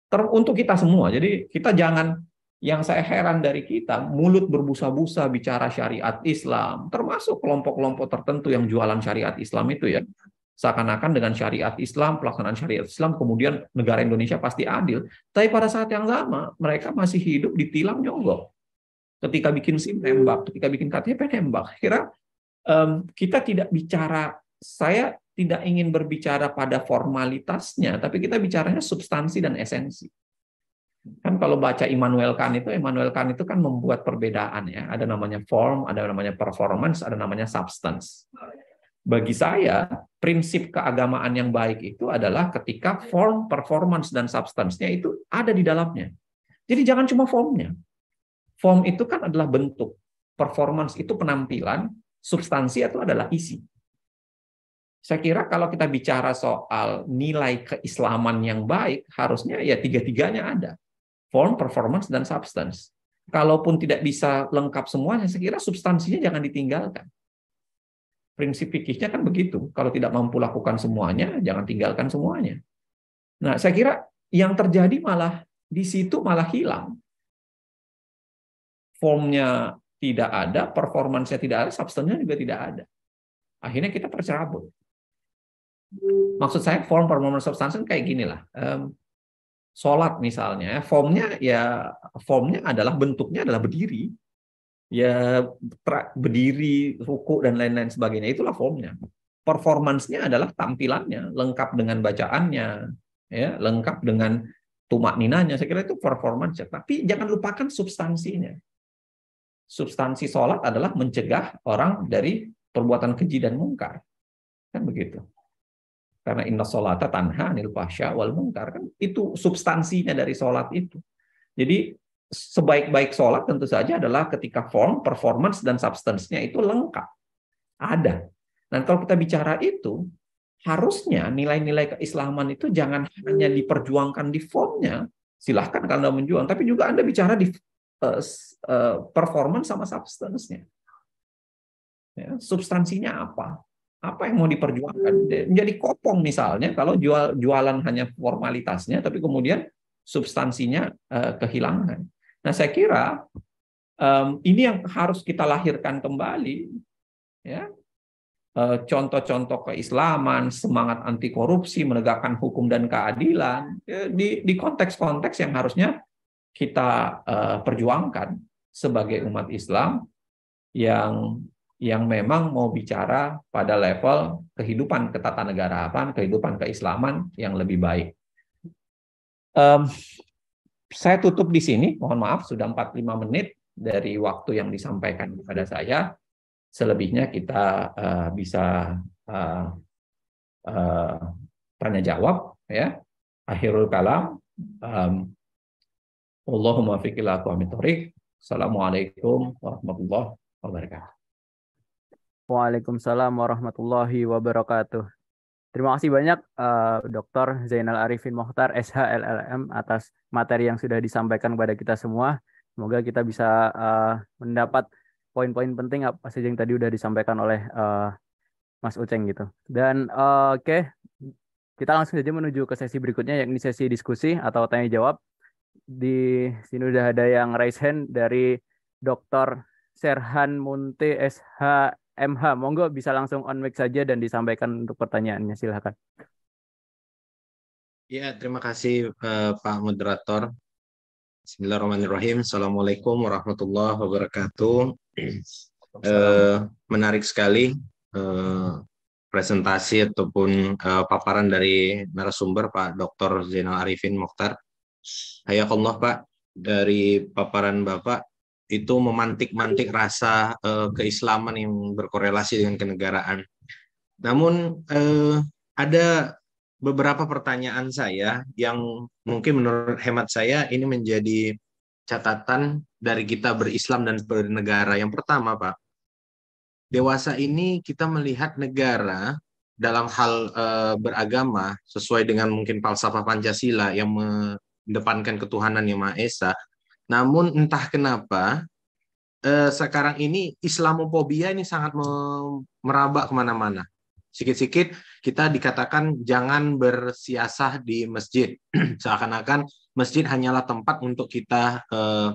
Ter untuk kita semua. Jadi kita jangan yang saya heran dari kita, mulut berbusa-busa bicara syariat Islam, termasuk kelompok-kelompok tertentu yang jualan syariat Islam itu ya. Seakan-akan dengan syariat Islam, pelaksanaan syariat Islam, kemudian negara Indonesia pasti adil. Tapi pada saat yang sama, mereka masih hidup di ditilang nyogok. Ketika bikin SIM tembak, ketika bikin KTP tembak. Kira um, kita tidak bicara, saya tidak ingin berbicara pada formalitasnya, tapi kita bicaranya substansi dan esensi. Kan kalau baca Immanuel Kant itu, Immanuel Kant itu kan membuat perbedaan ya. Ada namanya form, ada namanya performance, ada namanya substance. Bagi saya, prinsip keagamaan yang baik itu adalah ketika form, performance, dan substance-nya itu ada di dalamnya. Jadi jangan cuma formnya. Form itu kan adalah bentuk. Performance itu penampilan, substansi itu adalah isi. Saya kira kalau kita bicara soal nilai keislaman yang baik, harusnya ya tiga-tiganya ada form, performance, dan substance. Kalaupun tidak bisa lengkap semuanya, saya kira substansinya jangan ditinggalkan. Prinsip fikihnya kan begitu. Kalau tidak mampu lakukan semuanya, jangan tinggalkan semuanya. Nah, saya kira yang terjadi malah di situ malah hilang. Formnya tidak ada, performancenya tidak ada, substansinya juga tidak ada. Akhirnya kita tercerabut. Maksud saya form, performance, substance kan kayak gini lah sholat misalnya, formnya ya formnya adalah bentuknya adalah berdiri, ya berdiri, ruku dan lain-lain sebagainya itulah formnya. Performansnya adalah tampilannya, lengkap dengan bacaannya, ya lengkap dengan tumak ninanya. Saya kira itu performance. Tapi jangan lupakan substansinya. Substansi sholat adalah mencegah orang dari perbuatan keji dan mungkar, kan begitu. Karena inna sholata tanha anil fahsya wal munkar. Kan itu substansinya dari sholat itu. Jadi sebaik-baik sholat tentu saja adalah ketika form, performance, dan substance itu lengkap. Ada. Dan kalau kita bicara itu, harusnya nilai-nilai keislaman itu jangan hanya diperjuangkan di formnya, silahkan kalau Anda menjual, tapi juga Anda bicara di uh, uh, performance sama substance Ya, substansinya apa? apa yang mau diperjuangkan hmm. menjadi kopong misalnya kalau jual jualan hanya formalitasnya tapi kemudian substansinya eh, kehilangan nah saya kira um, ini yang harus kita lahirkan kembali ya eh, contoh-contoh keislaman semangat anti korupsi menegakkan hukum dan keadilan ya, di di konteks-konteks yang harusnya kita eh, perjuangkan sebagai umat Islam yang yang memang mau bicara pada level kehidupan ketatanegaraan, kehidupan keislaman yang lebih baik. Um, saya tutup di sini, mohon maaf sudah 45 menit dari waktu yang disampaikan kepada saya. Selebihnya kita uh, bisa uh, uh, tanya jawab ya. Akhirul kalam. Um, Allahumma fiqillah Assalamualaikum warahmatullahi wabarakatuh. Waalaikumsalam warahmatullahi wabarakatuh. Terima kasih banyak uh, eh, Dr. Zainal Arifin Mohtar SHLLM atas materi yang sudah disampaikan kepada kita semua. Semoga kita bisa uh, mendapat poin-poin penting apa saja yang tadi sudah disampaikan oleh uh, Mas Uceng gitu. Dan uh, oke, okay, kita langsung saja menuju ke sesi berikutnya yakni sesi diskusi atau tanya jawab. Di sini sudah ada yang raise hand dari Dr. Serhan Munte SH MH. Monggo bisa langsung on mic saja dan disampaikan untuk pertanyaannya. Silahkan. Ya, terima kasih uh, Pak Moderator. Bismillahirrahmanirrahim. Assalamualaikum warahmatullahi wabarakatuh. Uh, menarik sekali uh, presentasi ataupun uh, paparan dari narasumber Pak Dr. Zainal Arifin Mokhtar. Hayakallah Pak, dari paparan Bapak itu memantik-mantik rasa uh, keislaman yang berkorelasi dengan kenegaraan. Namun uh, ada beberapa pertanyaan saya yang mungkin menurut hemat saya ini menjadi catatan dari kita berislam dan bernegara. Yang pertama, Pak, dewasa ini kita melihat negara dalam hal e, beragama sesuai dengan mungkin falsafah Pancasila yang mendepankan ketuhanan yang Maha Esa namun entah kenapa eh, sekarang ini islamophobia ini sangat meraba kemana-mana. Sikit-sikit kita dikatakan jangan bersiasah di masjid. Seakan-akan masjid hanyalah tempat untuk kita eh,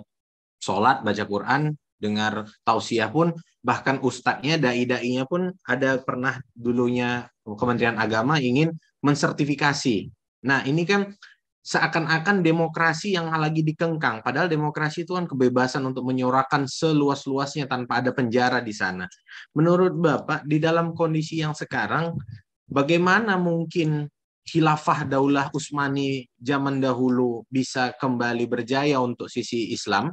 sholat, baca Quran, dengar tausiah pun bahkan ustadznya dai dainya pun ada pernah dulunya Kementerian Agama ingin mensertifikasi. Nah ini kan seakan-akan demokrasi yang lagi dikengkang. Padahal demokrasi itu kan kebebasan untuk menyuarakan seluas-luasnya tanpa ada penjara di sana. Menurut Bapak, di dalam kondisi yang sekarang, bagaimana mungkin khilafah daulah usmani zaman dahulu bisa kembali berjaya untuk sisi Islam?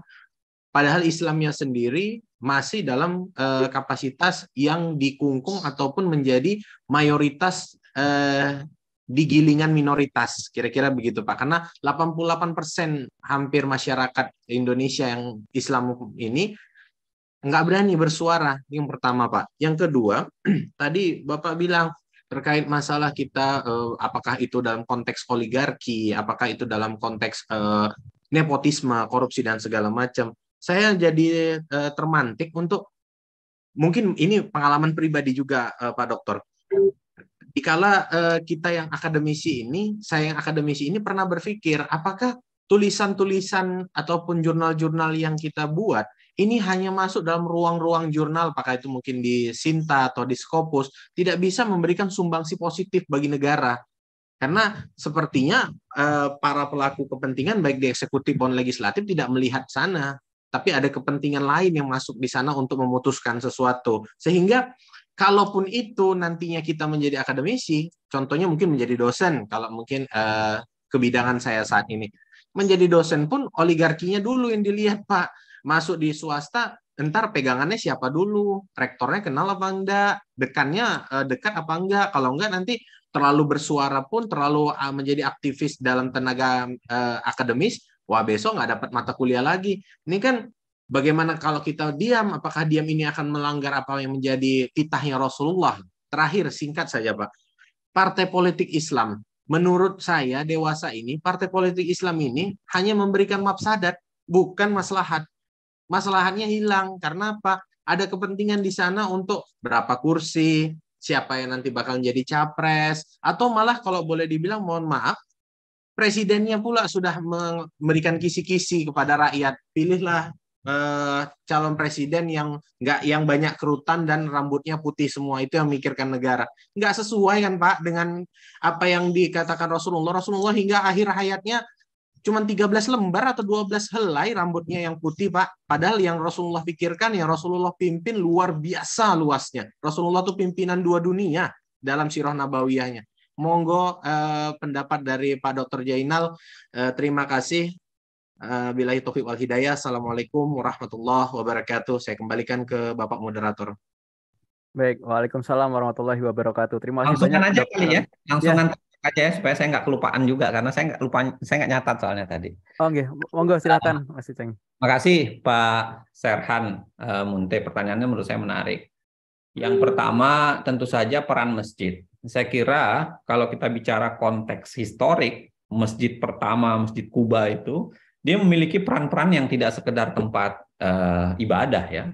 Padahal Islamnya sendiri masih dalam uh, kapasitas yang dikungkung ataupun menjadi mayoritas eh, di gilingan minoritas, kira-kira begitu Pak. Karena 88% hampir masyarakat Indonesia yang Islam ini nggak berani bersuara yang pertama Pak. Yang kedua, tadi Bapak bilang terkait masalah kita eh, apakah itu dalam konteks oligarki, apakah itu dalam konteks eh, nepotisme, korupsi dan segala macam. Saya jadi eh, termantik untuk mungkin ini pengalaman pribadi juga eh, Pak Dokter dikala uh, kita yang akademisi ini, saya yang akademisi ini pernah berpikir apakah tulisan-tulisan ataupun jurnal-jurnal yang kita buat ini hanya masuk dalam ruang-ruang jurnal, apakah itu mungkin di Sinta atau di Skopus, tidak bisa memberikan sumbangsi positif bagi negara. Karena sepertinya uh, para pelaku kepentingan baik di eksekutif maupun legislatif tidak melihat sana, tapi ada kepentingan lain yang masuk di sana untuk memutuskan sesuatu. Sehingga Kalaupun itu nantinya kita menjadi akademisi, contohnya mungkin menjadi dosen, kalau mungkin eh, kebidangan saya saat ini. Menjadi dosen pun oligarkinya dulu yang dilihat, Pak. Masuk di swasta, entar pegangannya siapa dulu? Rektornya kenal apa enggak? Dekannya eh, dekat apa enggak? Kalau enggak nanti terlalu bersuara pun, terlalu eh, menjadi aktivis dalam tenaga eh, akademis, wah besok nggak dapat mata kuliah lagi. Ini kan Bagaimana kalau kita diam? Apakah diam ini akan melanggar apa yang menjadi titahnya Rasulullah? Terakhir, singkat saja Pak. Partai politik Islam, menurut saya dewasa ini, partai politik Islam ini hanya memberikan mafsadat, bukan maslahat. Maslahatnya hilang. Karena apa? Ada kepentingan di sana untuk berapa kursi, siapa yang nanti bakal jadi capres, atau malah kalau boleh dibilang, mohon maaf, presidennya pula sudah memberikan kisi-kisi kepada rakyat, pilihlah uh, calon presiden yang nggak yang banyak kerutan dan rambutnya putih semua itu yang mikirkan negara. Nggak sesuai kan Pak dengan apa yang dikatakan Rasulullah. Rasulullah hingga akhir hayatnya cuma 13 lembar atau 12 helai rambutnya yang putih, Pak. Padahal yang Rasulullah pikirkan, yang Rasulullah pimpin luar biasa luasnya. Rasulullah itu pimpinan dua dunia dalam sirah nabawiyahnya. Monggo eh, pendapat dari Pak Dr. Jainal. Eh, terima kasih. Eh, Bila taufiq wal hidayah. Assalamualaikum warahmatullahi wabarakatuh. Saya kembalikan ke Bapak moderator. Baik, Waalaikumsalam warahmatullahi wabarakatuh. Terima kasih Langsungan banyak. aja kali ya. Langsungan ya. aja ya, supaya saya nggak kelupaan juga karena saya nggak lupa saya nggak nyatat soalnya tadi. Oh, Oke, okay. monggo silakan Mas Iceng. Makasih Pak Serhan uh, Munte. Pertanyaannya menurut saya menarik. Yang pertama tentu saja peran masjid. Saya kira kalau kita bicara konteks historik, masjid pertama Masjid Kuba itu dia memiliki peran-peran yang tidak sekedar tempat uh, ibadah ya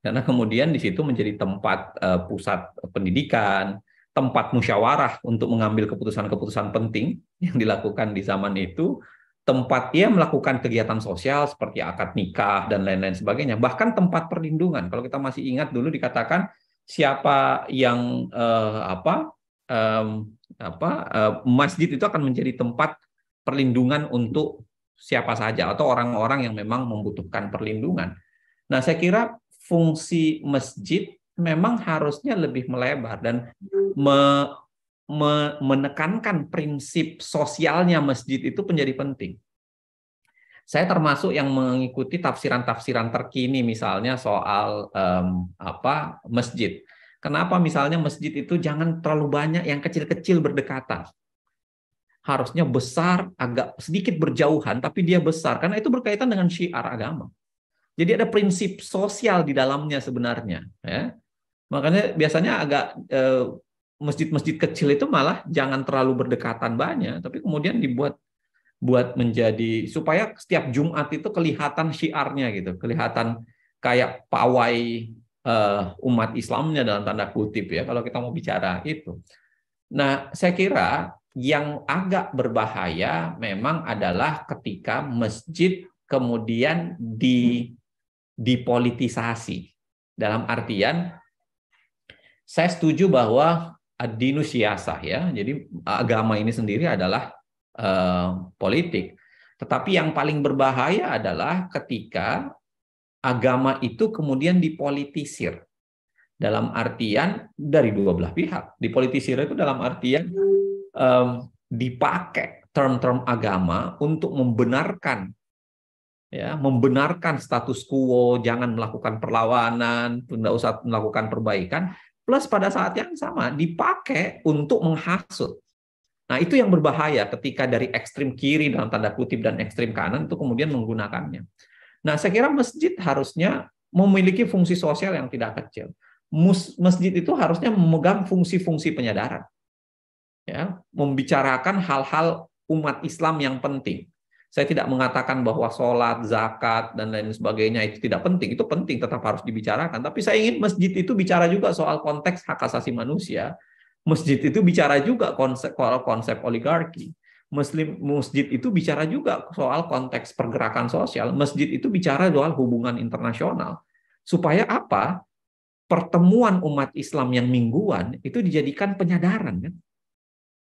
karena kemudian di situ menjadi tempat uh, pusat pendidikan tempat musyawarah untuk mengambil keputusan-keputusan penting yang dilakukan di zaman itu tempat ia melakukan kegiatan sosial seperti akad nikah dan lain-lain sebagainya bahkan tempat perlindungan kalau kita masih ingat dulu dikatakan siapa yang uh, apa um, apa uh, masjid itu akan menjadi tempat perlindungan untuk siapa saja atau orang-orang yang memang membutuhkan perlindungan. Nah, saya kira fungsi masjid memang harusnya lebih melebar dan me, me, menekankan prinsip sosialnya masjid itu menjadi penting. Saya termasuk yang mengikuti tafsiran-tafsiran terkini misalnya soal um, apa masjid. Kenapa misalnya masjid itu jangan terlalu banyak yang kecil-kecil berdekatan harusnya besar, agak sedikit berjauhan, tapi dia besar karena itu berkaitan dengan syiar agama. Jadi ada prinsip sosial di dalamnya sebenarnya. Ya. Makanya biasanya agak eh, masjid-masjid eh, kecil itu malah jangan terlalu berdekatan banyak, tapi kemudian dibuat buat menjadi supaya setiap Jumat itu kelihatan syiarnya gitu, kelihatan kayak pawai eh, umat Islamnya dalam tanda kutip ya kalau kita mau bicara itu. Nah, saya kira yang agak berbahaya memang adalah ketika masjid kemudian di dipolitisasi. Dalam artian saya setuju bahwa adinu eh, ya. Jadi eh, agama ini sendiri adalah eh, politik. Tetapi yang paling berbahaya adalah ketika agama itu kemudian dipolitisir. Dalam artian dari dua belah pihak. Dipolitisir itu dalam artian um, dipakai term-term agama untuk membenarkan ya membenarkan status quo jangan melakukan perlawanan tidak usah melakukan perbaikan plus pada saat yang sama dipakai untuk menghasut nah itu yang berbahaya ketika dari ekstrim kiri dalam tanda kutip dan ekstrim kanan itu kemudian menggunakannya nah saya kira masjid harusnya memiliki fungsi sosial yang tidak kecil masjid itu harusnya memegang fungsi-fungsi penyadaran ya, membicarakan hal-hal umat Islam yang penting. Saya tidak mengatakan bahwa sholat, zakat, dan lain sebagainya itu tidak penting. Itu penting, tetap harus dibicarakan. Tapi saya ingin masjid itu bicara juga soal konteks hak asasi manusia. Masjid itu bicara juga konsep, soal konsep oligarki. Muslim, masjid itu bicara juga soal konteks pergerakan sosial. Masjid itu bicara soal hubungan internasional. Supaya apa? Pertemuan umat Islam yang mingguan itu dijadikan penyadaran. Kan?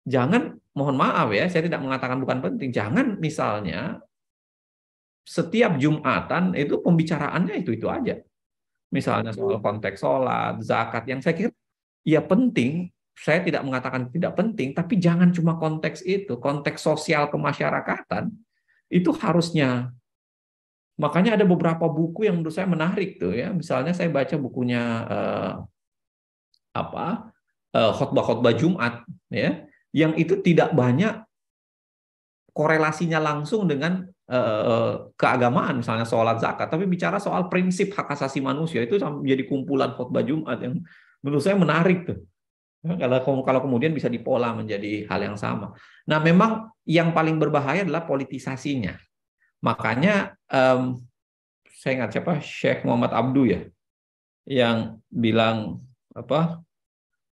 jangan mohon maaf ya, saya tidak mengatakan bukan penting. Jangan misalnya setiap Jumatan itu pembicaraannya itu-itu aja. Misalnya soal konteks sholat, zakat, yang saya kira ya penting, saya tidak mengatakan tidak penting, tapi jangan cuma konteks itu, konteks sosial kemasyarakatan, itu harusnya Makanya ada beberapa buku yang menurut saya menarik tuh ya. Misalnya saya baca bukunya eh, apa eh, khotbah-khotbah Jumat ya yang itu tidak banyak korelasinya langsung dengan eh, eh, keagamaan misalnya sholat zakat tapi bicara soal prinsip hak asasi manusia itu menjadi kumpulan khotbah Jumat yang menurut saya menarik tuh ya, kalau kalau kemudian bisa dipola menjadi hal yang sama. Nah, memang yang paling berbahaya adalah politisasinya. Makanya um, saya ingat siapa Sheikh Muhammad Abdu ya yang bilang apa?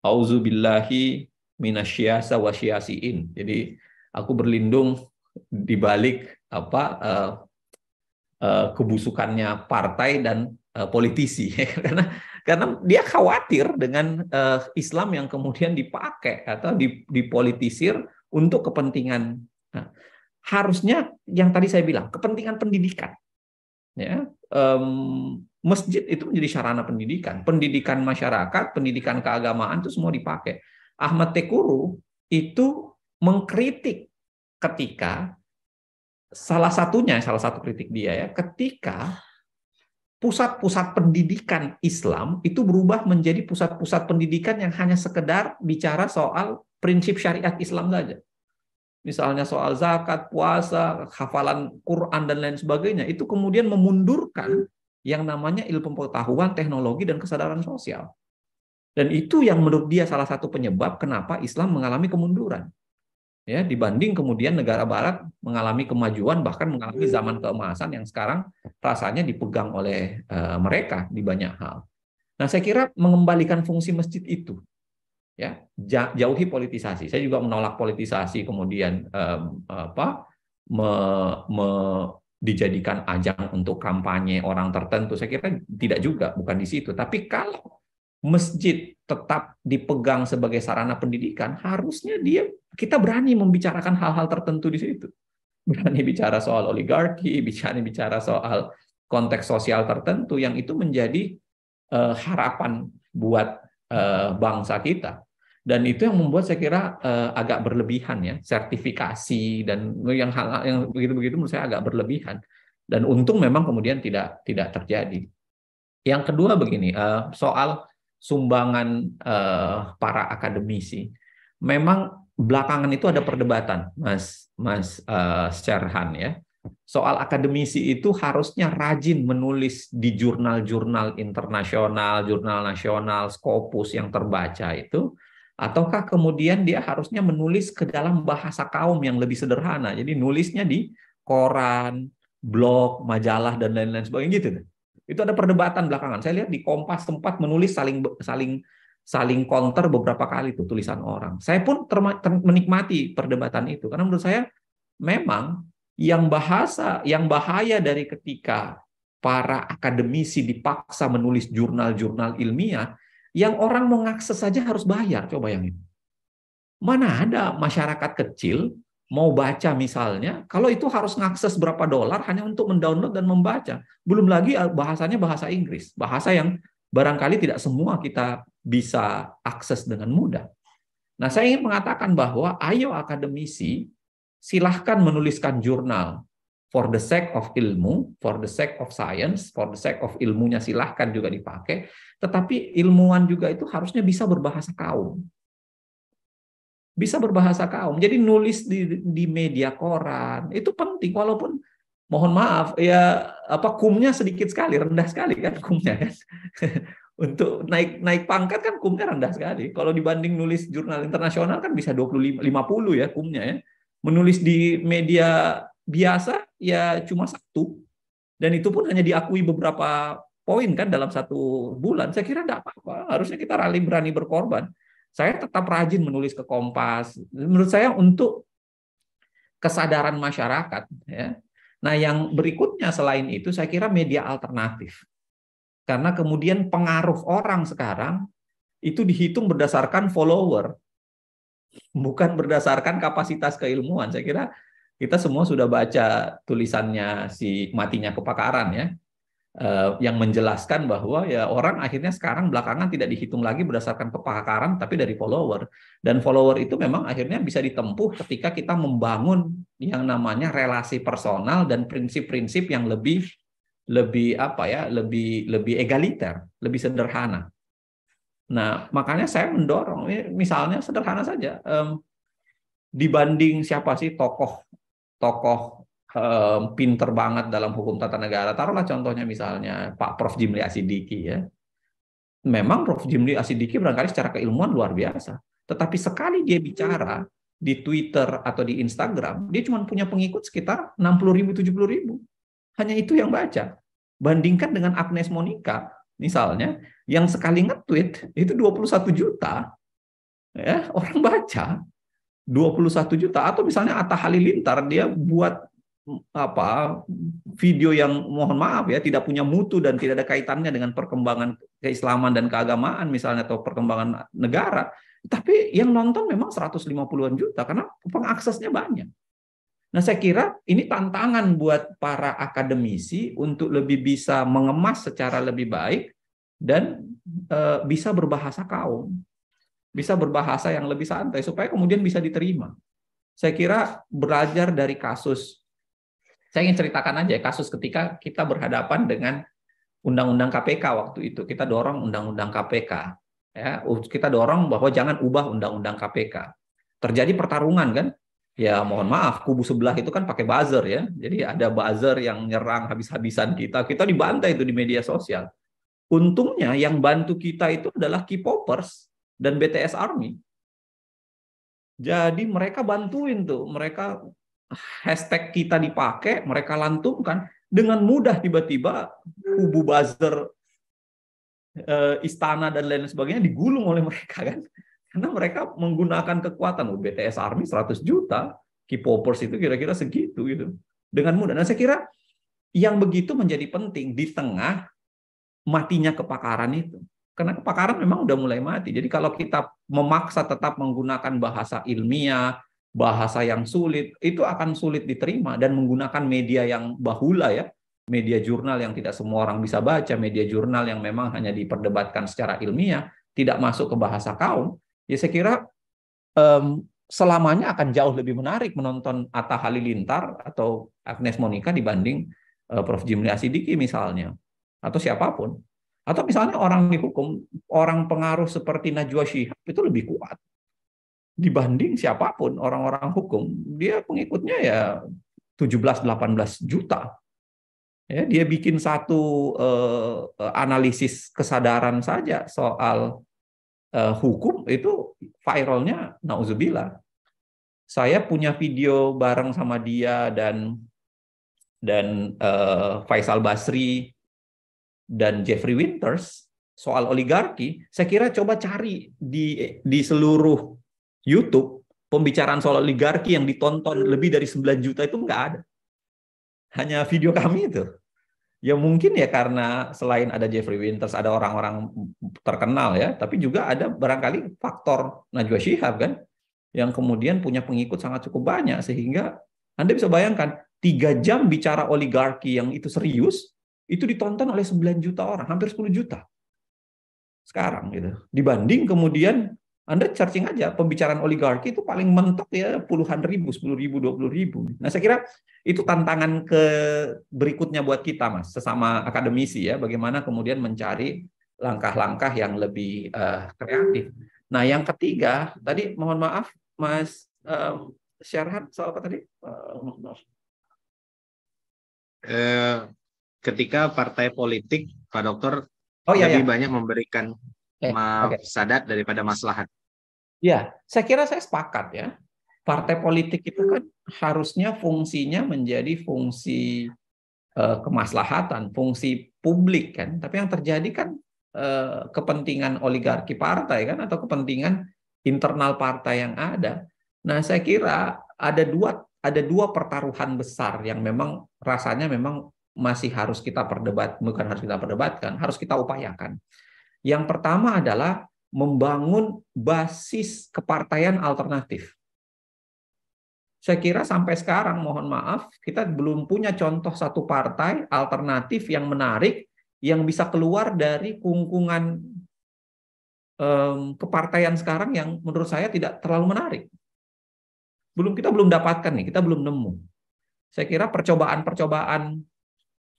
Auzubillahi minasyasa wasyasiin. Jadi aku berlindung di balik apa eh, eh, kebusukannya partai dan eh, politisi karena karena dia khawatir dengan Islam yang kemudian dipakai atau dipolitisir untuk kepentingan nah, harusnya yang tadi saya bilang kepentingan pendidikan ya um, masjid itu menjadi sarana pendidikan pendidikan masyarakat pendidikan keagamaan itu semua dipakai Ahmad Tekuru itu mengkritik ketika salah satunya salah satu kritik dia ya ketika pusat-pusat pendidikan Islam itu berubah menjadi pusat-pusat pendidikan yang hanya sekedar bicara soal prinsip syariat Islam saja. Misalnya soal zakat, puasa, hafalan Quran dan lain sebagainya itu kemudian memundurkan yang namanya ilmu pengetahuan, teknologi dan kesadaran sosial. Dan itu yang menurut dia salah satu penyebab kenapa Islam mengalami kemunduran. Ya, dibanding kemudian negara barat mengalami kemajuan bahkan mengalami zaman keemasan yang sekarang rasanya dipegang oleh e, mereka di banyak hal. Nah, saya kira mengembalikan fungsi masjid itu ya, jauhi politisasi. Saya juga menolak politisasi kemudian e, apa me, me, dijadikan ajang untuk kampanye orang tertentu. Saya kira tidak juga, bukan di situ. Tapi kalau masjid tetap dipegang sebagai sarana pendidikan, harusnya dia kita berani membicarakan hal-hal tertentu di situ. Berani bicara soal oligarki, bicara bicara soal konteks sosial tertentu yang itu menjadi uh, harapan buat uh, bangsa kita. Dan itu yang membuat saya kira uh, agak berlebihan ya, sertifikasi dan yang hal yang begitu-begitu menurut saya agak berlebihan. Dan untung memang kemudian tidak tidak terjadi. Yang kedua begini, soal sumbangan uh, para akademisi. Memang belakangan itu ada perdebatan, Mas Mas uh, ya. Soal akademisi itu harusnya rajin menulis di jurnal-jurnal internasional, jurnal nasional, Scopus yang terbaca itu, ataukah kemudian dia harusnya menulis ke dalam bahasa kaum yang lebih sederhana. Jadi nulisnya di koran, blog, majalah dan lain-lain sebagainya gitu. Itu ada perdebatan belakangan. Saya lihat di Kompas tempat menulis saling saling saling counter beberapa kali tuh tulisan orang. Saya pun menikmati perdebatan itu karena menurut saya memang yang bahasa yang bahaya dari ketika para akademisi dipaksa menulis jurnal-jurnal ilmiah yang orang mengakses saja harus bayar. Coba bayangin Mana ada masyarakat kecil mau baca misalnya, kalau itu harus mengakses berapa dolar hanya untuk mendownload dan membaca. Belum lagi eh, bahasanya bahasa Inggris, bahasa yang barangkali tidak semua kita bisa akses dengan mudah. Nah, saya ingin mengatakan bahwa ayo akademisi silahkan menuliskan jurnal for the sake of ilmu, for the sake of science, for the sake of ilmunya silahkan juga dipakai, tetapi ilmuwan juga itu harusnya bisa berbahasa kaum bisa berbahasa kaum. Jadi nulis di, di media koran itu penting walaupun mohon maaf ya apa kumnya sedikit sekali, rendah sekali kan kumnya kan. Untuk naik naik pangkat kan kumnya rendah sekali. Kalau dibanding nulis jurnal internasional kan bisa 25 50 ya kumnya ya. Menulis di media biasa ya cuma satu. Dan itu pun hanya diakui beberapa poin kan dalam satu bulan. Saya kira tidak apa-apa. Harusnya kita rally berani berkorban saya tetap rajin menulis ke Kompas. Menurut saya untuk kesadaran masyarakat. Ya. Nah, yang berikutnya selain itu, saya kira media alternatif. Karena kemudian pengaruh orang sekarang itu dihitung berdasarkan follower, bukan berdasarkan kapasitas keilmuan. Saya kira kita semua sudah baca tulisannya si matinya kepakaran ya. Eh, yang menjelaskan bahwa ya orang akhirnya sekarang belakangan tidak dihitung lagi berdasarkan kepakaran tapi dari follower dan follower itu memang akhirnya bisa ditempuh ketika kita membangun yang namanya relasi personal dan prinsip-prinsip yang lebih lebih apa ya lebih lebih egaliter lebih sederhana nah makanya saya mendorong ya, misalnya sederhana saja dibanding siapa sih tokoh tokoh pinter banget dalam hukum tata negara. Taruhlah contohnya misalnya Pak Prof. Jimli Asidiki ya. Memang Prof. Jimli Asidiki barangkali secara keilmuan luar biasa. Tetapi sekali dia bicara di Twitter atau di Instagram, dia cuma punya pengikut sekitar 60 ribu, 70 ribu. Hanya itu yang baca. Bandingkan dengan Agnes Monica, misalnya, yang sekali nge-tweet itu 21 juta ya, orang baca. 21 juta atau misalnya Atta Halilintar dia buat apa video yang mohon maaf ya tidak punya mutu dan tidak ada kaitannya dengan perkembangan keislaman dan keagamaan misalnya atau perkembangan negara tapi yang nonton memang 150-an juta karena pengaksesnya banyak. Nah, saya kira ini tantangan buat para akademisi untuk lebih bisa mengemas secara lebih baik dan e, bisa berbahasa kaum. Bisa berbahasa yang lebih santai supaya kemudian bisa diterima. Saya kira belajar dari kasus saya ingin ceritakan aja ya, kasus ketika kita berhadapan dengan undang-undang KPK waktu itu. Kita dorong undang-undang KPK. Ya, kita dorong bahwa jangan ubah undang-undang KPK. Terjadi pertarungan kan? Ya mohon maaf, kubu sebelah itu kan pakai buzzer ya. Jadi ada buzzer yang nyerang habis-habisan kita. Kita dibantai itu di media sosial. Untungnya yang bantu kita itu adalah K-popers dan BTS Army. Jadi mereka bantuin tuh, mereka hashtag kita dipakai, mereka lantumkan dengan mudah tiba-tiba kubu buzzer eh, istana dan lain sebagainya digulung oleh mereka kan. Karena mereka menggunakan kekuatan oh, BTS Army 100 juta, K-popers itu kira-kira segitu gitu. Dengan mudah. Nah, saya kira yang begitu menjadi penting di tengah matinya kepakaran itu. Karena kepakaran memang udah mulai mati. Jadi kalau kita memaksa tetap menggunakan bahasa ilmiah, bahasa yang sulit itu akan sulit diterima dan menggunakan media yang bahula ya media jurnal yang tidak semua orang bisa baca media jurnal yang memang hanya diperdebatkan secara ilmiah tidak masuk ke bahasa kaum ya saya kira um, selamanya akan jauh lebih menarik menonton Atta Halilintar atau Agnes Monica dibanding uh, Prof Jimli Asidiki misalnya atau siapapun atau misalnya orang dihukum orang pengaruh seperti Najwa Shihab itu lebih kuat dibanding siapapun orang-orang hukum, dia pengikutnya ya 17-18 juta. Ya, dia bikin satu uh, analisis kesadaran saja soal uh, hukum itu viralnya nauzubillah. Saya punya video bareng sama dia dan dan uh, Faisal Basri dan Jeffrey Winters soal oligarki. Saya kira coba cari di di seluruh YouTube, pembicaraan soal oligarki yang ditonton lebih dari 9 juta itu nggak ada. Hanya video kami itu. Ya mungkin ya karena selain ada Jeffrey Winters, ada orang-orang terkenal ya, tapi juga ada barangkali faktor Najwa Shihab kan, yang kemudian punya pengikut sangat cukup banyak sehingga Anda bisa bayangkan tiga jam bicara oligarki yang itu serius itu ditonton oleh 9 juta orang, hampir 10 juta sekarang gitu. Dibanding kemudian anda searching aja pembicaraan oligarki itu paling mentok ya puluhan ribu, sepuluh ribu, dua puluh ribu. Nah saya kira itu tantangan ke berikutnya buat kita mas, sesama akademisi ya, bagaimana kemudian mencari langkah-langkah yang lebih uh, kreatif. Nah yang ketiga tadi mohon maaf mas um, eh, Syarhat soal apa tadi? Uh, eh, ketika partai politik, Pak Dokter, oh, iya, lebih iya. banyak memberikan eh, mafsadat okay. daripada maslahat. Ya, saya kira saya sepakat ya. Partai politik itu kan harusnya fungsinya menjadi fungsi eh, kemaslahatan, fungsi publik kan. Tapi yang terjadi kan eh, kepentingan oligarki partai kan atau kepentingan internal partai yang ada. Nah, saya kira ada dua ada dua pertaruhan besar yang memang rasanya memang masih harus kita perdebat bukan harus kita perdebatkan harus kita upayakan yang pertama adalah membangun basis kepartaian alternatif. Saya kira sampai sekarang, mohon maaf, kita belum punya contoh satu partai alternatif yang menarik yang bisa keluar dari kungkungan um, kepartaian sekarang yang menurut saya tidak terlalu menarik. Belum kita belum dapatkan nih, kita belum nemu. Saya kira percobaan-percobaan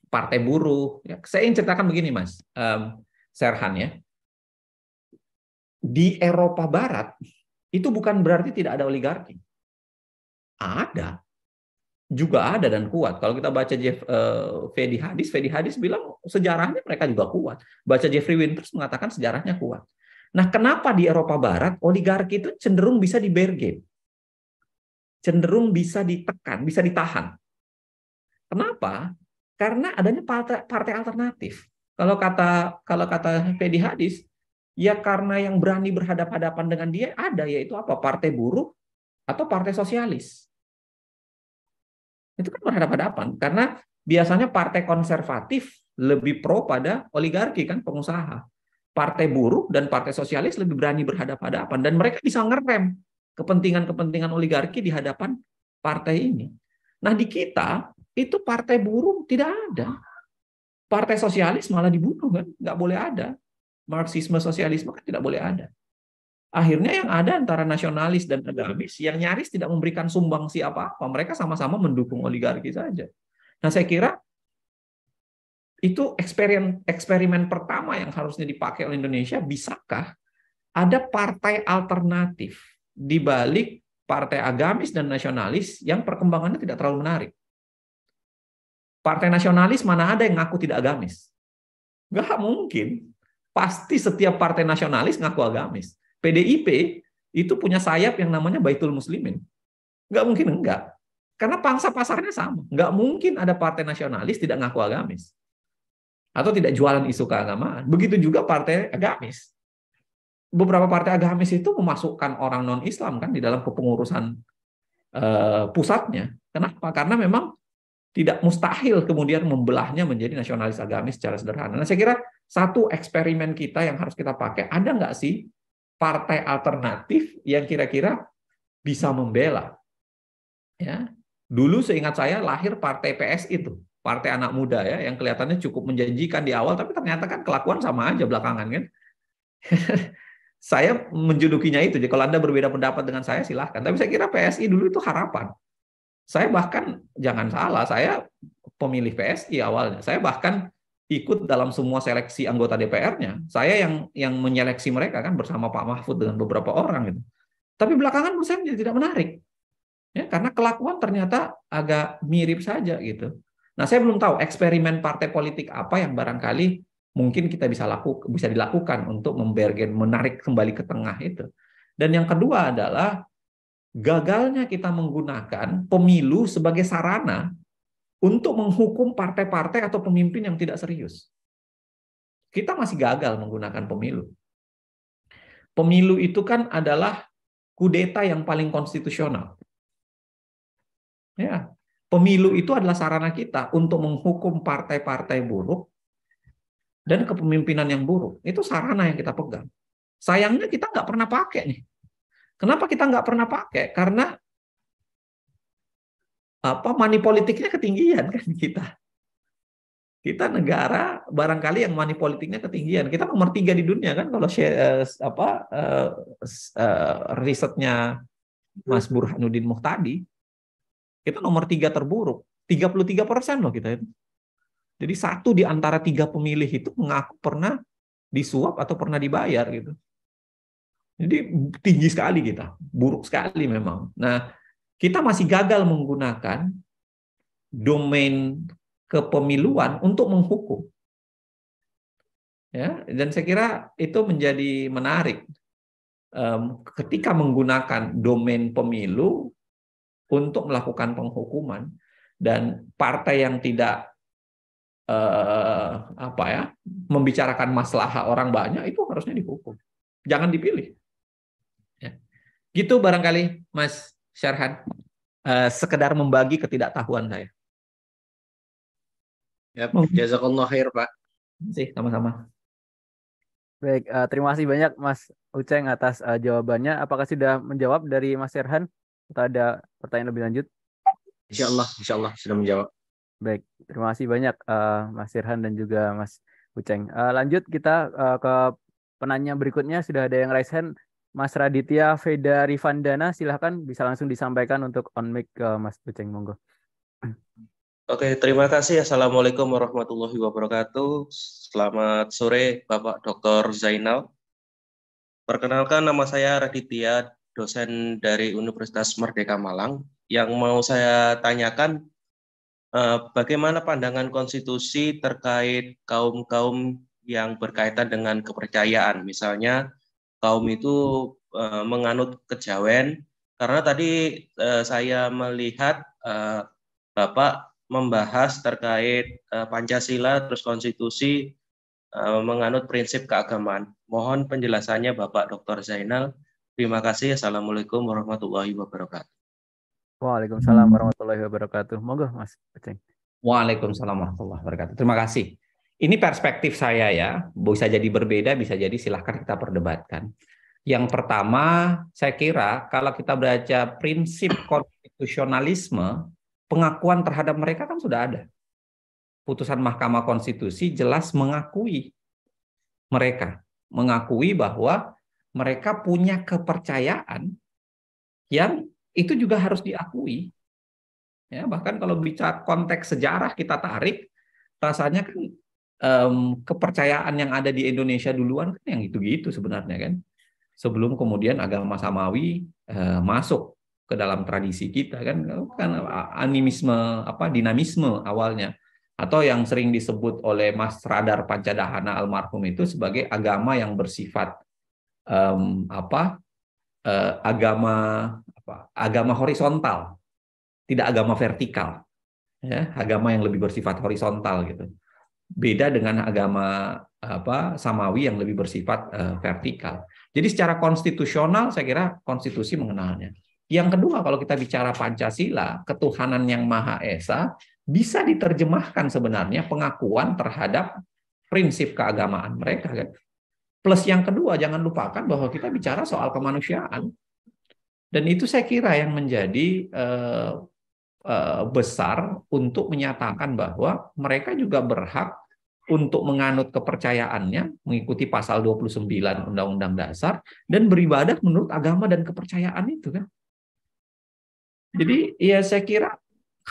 partai buruh. Ya, saya ingin ceritakan begini, Mas. Mmm, Serhan ya. Di Eropa Barat itu bukan berarti tidak ada oligarki. Ada. Juga ada dan kuat. Kalau kita baca Jeff uh, Fedi Hadis, Fedi Hadis bilang sejarahnya mereka juga kuat. Baca Jeffrey Winters mengatakan sejarahnya kuat. Nah, kenapa di Eropa Barat oligarki itu cenderung bisa di bear game? Cenderung bisa ditekan, bisa ditahan. Kenapa? Karena adanya partai, partai alternatif. Kalau kata kalau kata Fedi Hadis, ya karena yang berani berhadapan-hadapan dengan dia ada yaitu apa? Partai buruh atau partai sosialis. Itu kan berhadapan-hadapan karena biasanya partai konservatif lebih pro pada oligarki kan pengusaha. Partai buruh dan partai sosialis lebih berani berhadapan-hadapan dan mereka bisa ngerem kepentingan-kepentingan oligarki di hadapan partai ini. Nah, di kita itu partai buruh tidak ada Partai sosialis malah dibunuh kan, nggak boleh ada. Marxisme sosialisme kan tidak boleh ada. Akhirnya yang ada antara nasionalis dan agamis yang nyaris tidak memberikan sumbangsi apa-apa. Mereka sama-sama mendukung oligarki saja. Nah saya kira itu eksperimen eksperimen pertama yang harusnya dipakai oleh Indonesia. Bisakah ada partai alternatif di balik partai agamis dan nasionalis yang perkembangannya tidak terlalu menarik? Partai nasionalis mana ada yang ngaku tidak agamis? Gak mungkin. Pasti setiap partai nasionalis ngaku agamis. PDIP itu punya sayap yang namanya Baitul Muslimin. gak mungkin enggak. Karena pangsa pasarnya sama. Gak mungkin ada partai nasionalis tidak ngaku agamis. Atau tidak jualan isu keagamaan. Begitu juga partai agamis. Beberapa partai agamis itu memasukkan orang non-Islam kan di dalam kepengurusan uh, pusatnya. Kenapa? Karena memang tidak mustahil kemudian membelahnya menjadi nasionalis agamis secara sederhana. Nah, saya kira satu eksperimen kita yang harus kita pakai, ada nggak sih partai alternatif yang kira-kira bisa membela? Ya, dulu seingat saya lahir partai PS itu, partai anak muda ya, yang kelihatannya cukup menjanjikan di awal, tapi ternyata kan kelakuan sama aja belakangan kan. saya menjudukinya itu. Jadi kalau Anda berbeda pendapat dengan saya silahkan. Tapi saya kira PSI dulu itu harapan. Saya bahkan jangan salah, saya pemilih PSI awalnya. Saya bahkan ikut dalam semua seleksi anggota DPR-nya. Saya yang yang menyeleksi mereka kan bersama Pak Mahfud dengan beberapa orang gitu. Tapi belakangan menurut saya menjadi tidak menarik. Ya, karena kelakuan ternyata agak mirip saja gitu. Nah, saya belum tahu eksperimen partai politik apa yang barangkali mungkin kita bisa laku bisa dilakukan untuk membergen menarik kembali ke tengah itu. Dan yang kedua adalah gagalnya kita menggunakan pemilu sebagai sarana untuk menghukum partai-partai atau pemimpin yang tidak serius. Kita masih gagal menggunakan pemilu. Pemilu itu kan adalah kudeta yang paling konstitusional. Ya, pemilu itu adalah sarana kita untuk menghukum partai-partai buruk dan kepemimpinan yang buruk. Itu sarana yang kita pegang. Sayangnya kita nggak pernah pakai nih Kenapa kita nggak pernah pakai? Karena apa money politiknya ketinggian kan kita. Kita negara barangkali yang money politiknya ketinggian. Kita nomor tiga di dunia kan kalau share, eh, apa uh, uh, risetnya Mas Burhanuddin Muhtadi. Kita nomor tiga terburuk. 33 persen loh kita itu. Jadi satu di antara tiga pemilih itu mengaku pernah disuap atau pernah dibayar gitu. Jadi tinggi sekali kita, buruk sekali memang. Nah, kita masih gagal menggunakan domain kepemiluan untuk menghukum. Ya, dan saya kira itu menjadi menarik um, ketika menggunakan domain pemilu untuk melakukan penghukuman dan partai yang tidak uh, apa ya membicarakan masalah orang banyak itu harusnya dihukum, jangan dipilih. Gitu barangkali Mas Syarhan. Uh, sekedar membagi ketidaktahuan saya. Ya, yep. Oh. jazakallah khair, Pak. Sih, sama-sama. Baik, uh, terima kasih banyak Mas Uceng atas uh, jawabannya. Apakah sudah menjawab dari Mas Syarhan? Atau ada pertanyaan lebih lanjut? Insya Allah, insya Allah sudah menjawab. Baik, terima kasih banyak uh, Mas Syarhan dan juga Mas Uceng. Uh, lanjut kita uh, ke penanya berikutnya sudah ada yang raise hand. Mas Raditya Veda Rivandana silahkan bisa langsung disampaikan untuk on mic ke Mas Uceng monggo. Oke, terima kasih. Assalamualaikum warahmatullahi wabarakatuh. Selamat sore Bapak Dr. Zainal. Perkenalkan nama saya Raditya, dosen dari Universitas Merdeka Malang. Yang mau saya tanyakan eh, bagaimana pandangan konstitusi terkait kaum-kaum yang berkaitan dengan kepercayaan, misalnya kaum itu eh, menganut kejawen karena tadi eh, saya melihat eh, Bapak membahas terkait Pancasila terus konstitusi menganut prinsip keagamaan. Mohon penjelasannya Bapak Dr. Zainal. Terima kasih. Assalamualaikum warahmatullahi wabarakatuh. Waalaikumsalam warahmatullahi wabarakatuh. Monggo Mas Aceh. Waalaikumsalam warahmatullahi wabarakatuh. Terima kasih. Ini perspektif saya ya, bisa jadi berbeda, bisa jadi silahkan kita perdebatkan. Yang pertama, saya kira kalau kita baca prinsip konstitusionalisme, pengakuan terhadap mereka kan sudah ada. Putusan Mahkamah Konstitusi jelas mengakui mereka, mengakui bahwa mereka punya kepercayaan yang itu juga harus diakui. Ya, bahkan kalau bicara konteks sejarah kita tarik, rasanya kan um, kepercayaan yang ada di Indonesia duluan kan yang gitu-gitu sebenarnya kan sebelum kemudian agama samawi uh, masuk ke dalam tradisi kita kan kan animisme apa dinamisme awalnya atau yang sering disebut oleh Mas Radar Pancadahana almarhum itu sebagai agama yang bersifat um, apa uh, agama apa agama horizontal tidak agama vertikal ya agama yang lebih bersifat horizontal gitu beda dengan agama apa samawi yang lebih bersifat uh, vertikal. Jadi secara konstitusional saya kira konstitusi mengenalnya. Yang kedua kalau kita bicara Pancasila, ketuhanan yang Maha Esa bisa diterjemahkan sebenarnya pengakuan terhadap prinsip keagamaan mereka. Kan. Plus yang kedua jangan lupakan bahwa kita bicara soal kemanusiaan. Dan itu saya kira yang menjadi uh, Eh, besar untuk menyatakan bahwa mereka juga berhak untuk menganut kepercayaannya, mengikuti pasal 29 Undang-Undang Dasar dan beribadah menurut agama dan kepercayaan itu kan. Jadi ya saya kira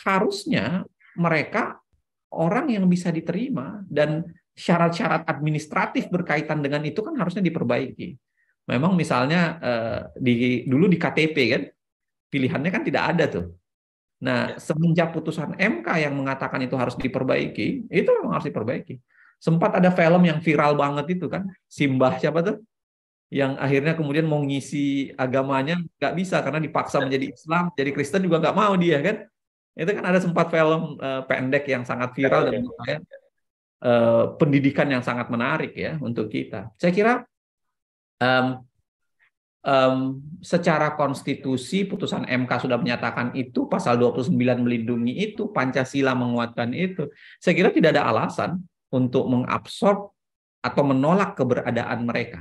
harusnya mereka orang yang bisa diterima dan syarat-syarat administratif berkaitan dengan itu kan harusnya diperbaiki. Memang misalnya eh, di dulu di KTP kan pilihannya kan tidak ada tuh Nah, ya. semenjak putusan MK yang mengatakan itu harus diperbaiki, itu memang harus diperbaiki. Sempat ada film yang viral banget itu kan, Simbah ya. siapa tuh? Yang akhirnya kemudian mau ngisi agamanya nggak bisa karena dipaksa ya. menjadi Islam, jadi Kristen juga nggak mau dia kan. Itu kan ada sempat film uh, pendek yang sangat viral dan menurut saya uh, eh, pendidikan yang sangat menarik ya untuk kita. Saya kira um, um, secara konstitusi putusan MK sudah menyatakan itu, pasal 29 melindungi itu, Pancasila menguatkan itu. Saya kira tidak ada alasan untuk mengabsorb atau menolak keberadaan mereka.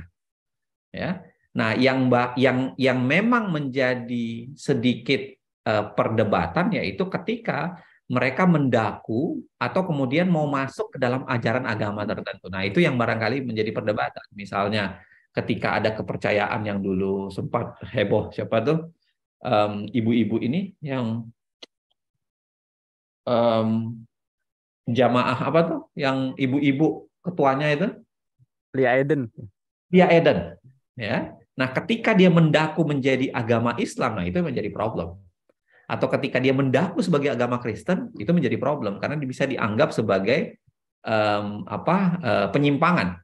Ya. Nah, yang yang yang memang menjadi sedikit uh, perdebatan yaitu ketika mereka mendaku atau kemudian mau masuk ke dalam ajaran agama tertentu. Nah, itu yang barangkali menjadi perdebatan. Misalnya ketika ada kepercayaan yang dulu sempat heboh siapa tuh ibu-ibu um, ini yang um, jamaah apa tuh yang ibu-ibu ketuanya itu Lia Eden Lia Eden ya nah ketika dia mendaku menjadi agama Islam nah itu menjadi problem atau ketika dia mendaku sebagai agama Kristen itu menjadi problem karena bisa dianggap sebagai um, apa uh, penyimpangan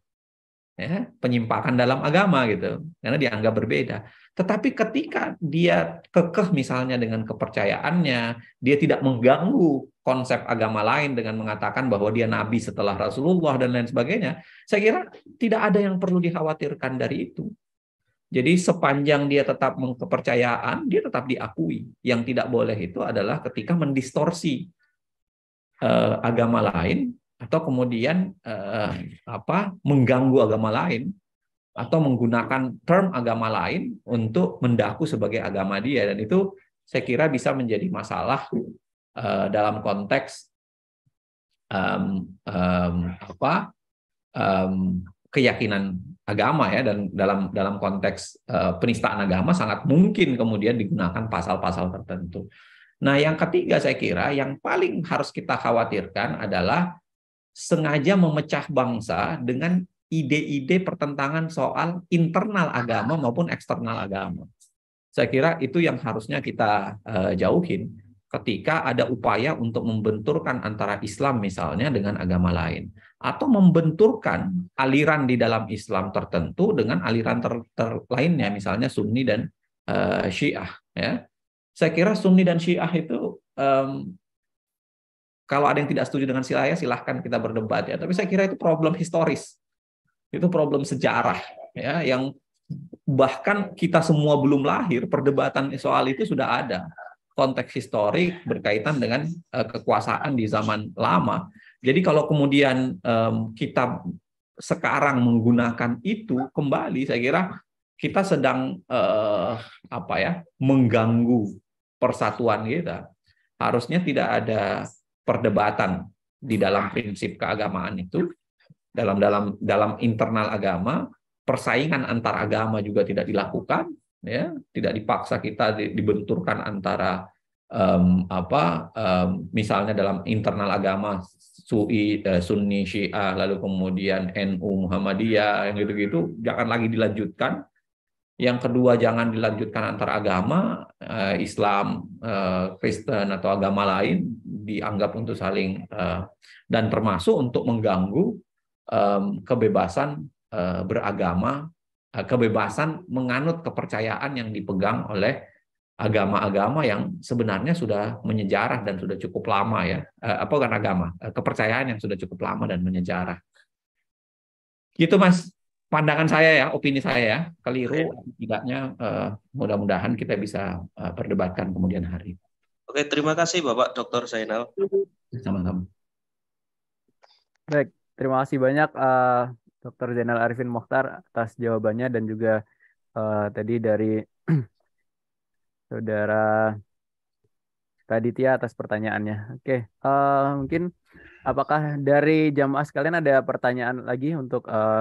ya, penyimpangan dalam agama gitu, karena dianggap berbeda. Tetapi ketika dia kekeh misalnya dengan kepercayaannya, dia tidak mengganggu konsep agama lain dengan mengatakan bahwa dia nabi setelah Rasulullah dan lain sebagainya, saya kira tidak ada yang perlu dikhawatirkan dari itu. Jadi sepanjang dia tetap mengkepercayaan, dia tetap diakui. Yang tidak boleh itu adalah ketika mendistorsi eh, agama lain atau kemudian eh, apa mengganggu agama lain atau menggunakan term agama lain untuk mendaku sebagai agama dia dan itu saya kira bisa menjadi masalah eh, dalam konteks um, um, apa um, keyakinan agama ya dan dalam dalam konteks uh, penistaan agama sangat mungkin kemudian digunakan pasal-pasal tertentu. Nah, yang ketiga saya kira yang paling harus kita khawatirkan adalah sengaja memecah bangsa dengan ide-ide pertentangan soal internal agama maupun eksternal agama. Saya kira itu yang harusnya kita uh, jauhin ketika ada upaya untuk membenturkan antara Islam misalnya dengan agama lain atau membenturkan aliran di dalam Islam tertentu dengan aliran ter, ter lainnya misalnya Sunni dan uh, Syiah ya. Saya kira Sunni dan Syiah itu um, kalau ada yang tidak setuju dengan saya, silahkan kita berdebat ya. Tapi saya kira itu problem historis, itu problem sejarah ya, yang bahkan kita semua belum lahir, perdebatan soal itu sudah ada. Konteks historik berkaitan dengan uh, kekuasaan di zaman lama. Jadi kalau kemudian um, kita sekarang menggunakan itu kembali, saya kira kita sedang uh, apa ya mengganggu persatuan kita. Harusnya tidak ada perdebatan di dalam prinsip keagamaan itu dalam dalam dalam internal agama persaingan antar agama juga tidak dilakukan ya tidak dipaksa kita dibenturkan antara um, apa um, misalnya dalam internal agama Sui, eh, Sunni, Syiah, lalu kemudian NU, Muhammadiyah, yang gitu-gitu, jangan lagi dilanjutkan. Yang kedua, jangan dilanjutkan antar agama, eh, Islam, eh, Kristen, atau agama lain dianggap untuk saling uh, dan termasuk untuk mengganggu um, kebebasan uh, beragama, uh, kebebasan menganut kepercayaan yang dipegang oleh agama-agama yang sebenarnya sudah menyejarah dan sudah cukup lama ya. Uh, apa kan agama? Uh, kepercayaan yang sudah cukup lama dan menyejarah. Gitu Mas pandangan saya ya, opini saya ya, keliru tidaknya uh, mudah-mudahan kita bisa uh, perdebatkan kemudian hari. Oke, terima kasih Bapak Dr. Zainal. Sama-sama. Baik, terima kasih banyak uh, eh, Dr. Zainal Arifin Mokhtar atas jawabannya dan juga uh, tadi dari saudara Kaditya atas pertanyaannya. Oke, uh, mungkin apakah dari jamaah sekalian ada pertanyaan lagi untuk uh,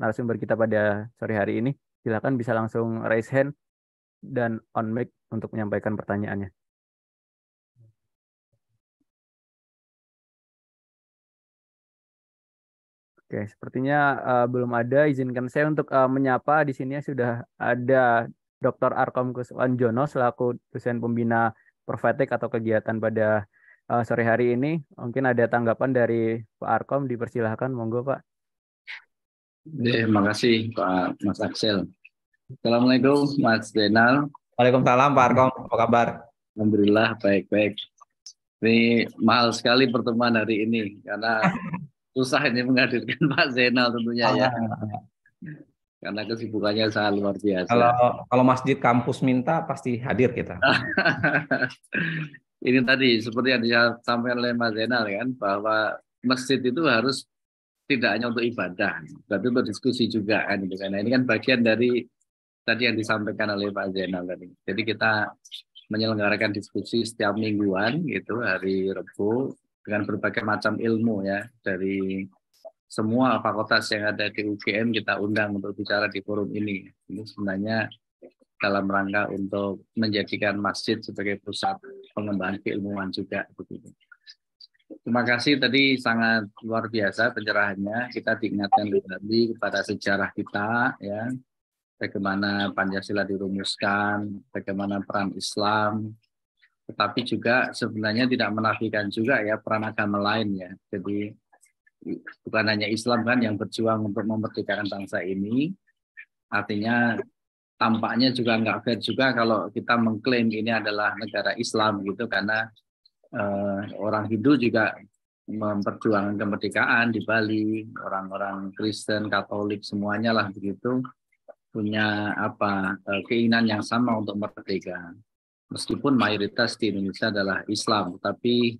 narasumber kita pada sore hari ini? Silakan bisa langsung raise hand dan on mic untuk menyampaikan pertanyaannya. Oke, sepertinya uh, belum ada. Izinkan saya untuk uh, menyapa di sini sudah ada Dr. Arkom Jono selaku dosen pembina Profetik atau kegiatan pada uh, sore hari ini. Mungkin ada tanggapan dari Pak Arkom, dipersilahkan, monggo Pak. Terima kasih Pak Mas Axel. Assalamualaikum Mas Denal. Waalaikumsalam Pak Arkom, apa kabar? Alhamdulillah baik-baik. Ini mahal sekali pertemuan hari ini karena susah ini menghadirkan Pak Zainal tentunya ya. Karena kesibukannya sangat luar biasa. Kalau kalau masjid kampus minta pasti hadir kita. ini tadi seperti yang disampaikan oleh Mas Zainal kan bahwa masjid itu harus tidak hanya untuk ibadah, tapi untuk diskusi juga kan gitu kan. Nah, ini kan bagian dari tadi yang disampaikan oleh Pak Zainal tadi. Jadi kita menyelenggarakan diskusi setiap mingguan gitu hari Rabu dengan berbagai macam ilmu ya dari semua fakultas yang ada di UGM kita undang untuk bicara di forum ini. Ini sebenarnya dalam rangka untuk menjadikan masjid sebagai pusat pengembangan keilmuan juga begitu. Terima kasih tadi sangat luar biasa pencerahannya. Kita diingatkan kembali kepada sejarah kita ya. Bagaimana Pancasila dirumuskan, bagaimana peran Islam, tetapi juga sebenarnya tidak menafikan juga ya peran agama lain ya. Jadi bukan hanya Islam kan yang berjuang untuk memerdekakan bangsa ini, artinya tampaknya juga nggak fair juga kalau kita mengklaim ini adalah negara Islam gitu karena eh, orang Hindu juga memperjuangkan kemerdekaan di Bali, orang-orang Kristen, Katolik semuanya lah begitu punya apa eh, keinginan yang sama untuk merdeka meskipun mayoritas di Indonesia adalah Islam, tapi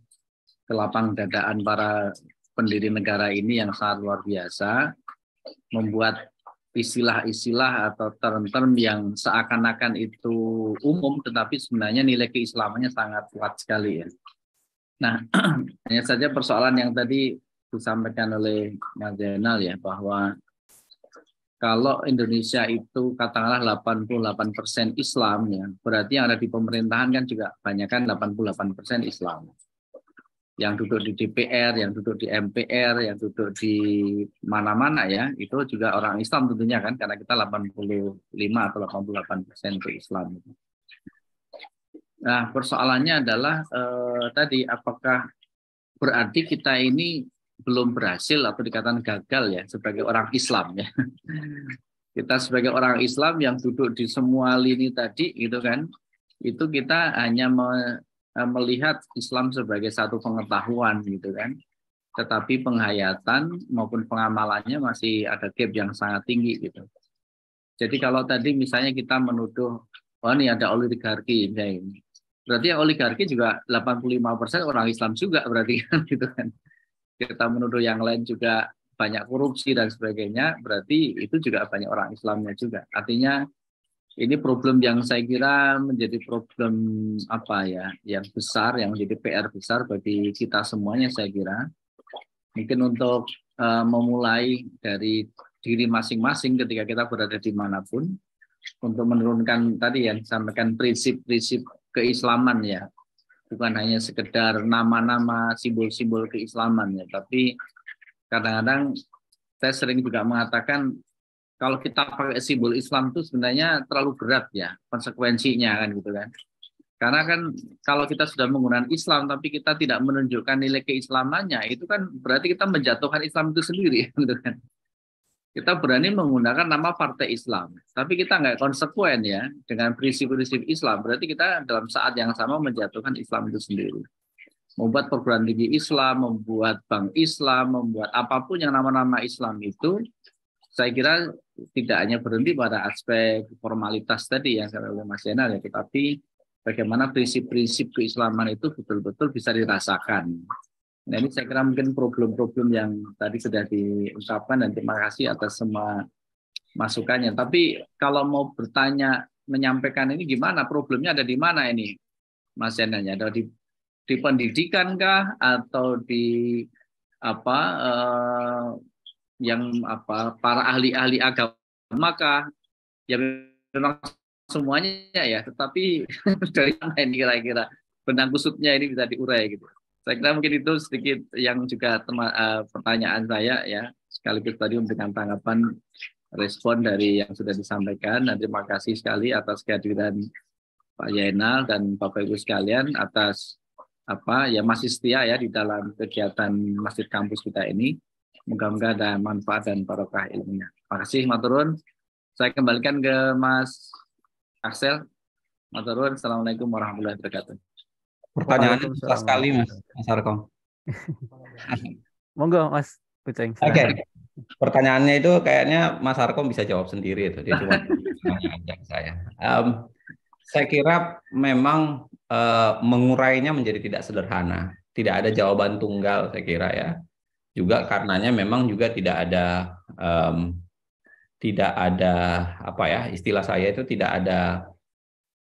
kelapang dadaan para pendiri negara ini yang sangat luar biasa membuat istilah-istilah atau term-term yang seakan-akan itu umum, tetapi sebenarnya nilai keislamannya sangat kuat sekali ya. Nah, hanya saja persoalan yang tadi disampaikan oleh Mas Zainal ya, bahwa kalau Indonesia itu katakanlah 88% Islam ya, berarti yang ada di pemerintahan kan juga banyak kan 88% Islam. Yang duduk di DPR, yang duduk di MPR, yang duduk di mana-mana ya, itu juga orang Islam tentunya kan karena kita 85 atau 88% itu Islam. Nah, persoalannya adalah eh, tadi apakah berarti kita ini belum berhasil atau dikatakan gagal ya sebagai orang Islam ya. Hmm. Kita sebagai orang Islam yang duduk di semua lini tadi gitu kan, itu kita hanya eh, melihat Islam sebagai satu pengetahuan gitu kan. Tetapi penghayatan maupun pengamalannya masih ada gap yang sangat tinggi gitu. Jadi kalau tadi misalnya kita menuduh oh ini ada oligarki ini. Berarti oligarki juga 85% orang Islam juga berarti kan gitu kan kita menuduh yang lain juga banyak korupsi dan sebagainya, berarti itu juga banyak orang Islamnya juga. Artinya ini problem yang saya kira menjadi problem apa ya, yang besar, yang menjadi PR besar bagi kita semuanya saya kira. Mungkin untuk uh, memulai dari diri masing-masing ketika kita berada di manapun, untuk menurunkan tadi yang disampaikan prinsip-prinsip keislaman ya, bukan hanya sekedar nama-nama simbol-simbol keislaman ya, tapi kadang-kadang saya sering juga mengatakan kalau kita pakai simbol Islam itu sebenarnya terlalu berat ya konsekuensinya kan gitu kan. Karena kan kalau kita sudah menggunakan Islam tapi kita tidak menunjukkan nilai keislamannya, itu kan berarti kita menjatuhkan Islam itu sendiri. Gitu kan kita berani menggunakan nama partai Islam, tapi kita nggak konsekuen ya dengan prinsip-prinsip Islam. Berarti kita dalam saat yang sama menjatuhkan Islam itu sendiri. Membuat perguruan tinggi Islam, membuat bank Islam, membuat apapun yang nama-nama Islam itu, saya kira tidak hanya berhenti pada aspek formalitas tadi yang saya oleh Mas Yenal, ya, tetapi bagaimana prinsip-prinsip keislaman itu betul-betul bisa dirasakan Nah, ini saya kira mungkin problem-problem yang tadi sudah diungkapkan dan terima kasih atas semua masukannya. Tapi kalau mau bertanya menyampaikan ini gimana problemnya ada di mana ini, Mas Enanya? Ada di di pendidikan kah atau di apa eh, yang apa para ahli-ahli agama kah? Ya memang semuanya ya, tetapi dari mana ini kira-kira benang kusutnya ini bisa diurai gitu. Saya kira mungkin itu sedikit yang juga tema, uh, pertanyaan saya ya, sekaligus tadi memberikan tanggapan respon dari yang sudah disampaikan. Dan terima kasih sekali atas kehadiran Pak Yainal dan Bapak Ibu sekalian atas apa ya masih setia ya di dalam kegiatan masjid kampus kita ini. Moga-moga ada manfaat dan barokah ilmunya. Terima kasih Maturun. Saya kembalikan ke Mas Axel. Maturun, Assalamualaikum warahmatullahi wabarakatuh. Pertanyaannya susah sekali mas, mas Arko. Monggo mas Kuceng. Oke. Okay. Pertanyaannya itu kayaknya Mas Arko bisa jawab sendiri itu. Dia cuma nanya saya. Um, saya kira memang uh, mengurainya menjadi tidak sederhana. Tidak ada jawaban tunggal saya kira ya. Juga karenanya memang juga tidak ada um, tidak ada apa ya istilah saya itu tidak ada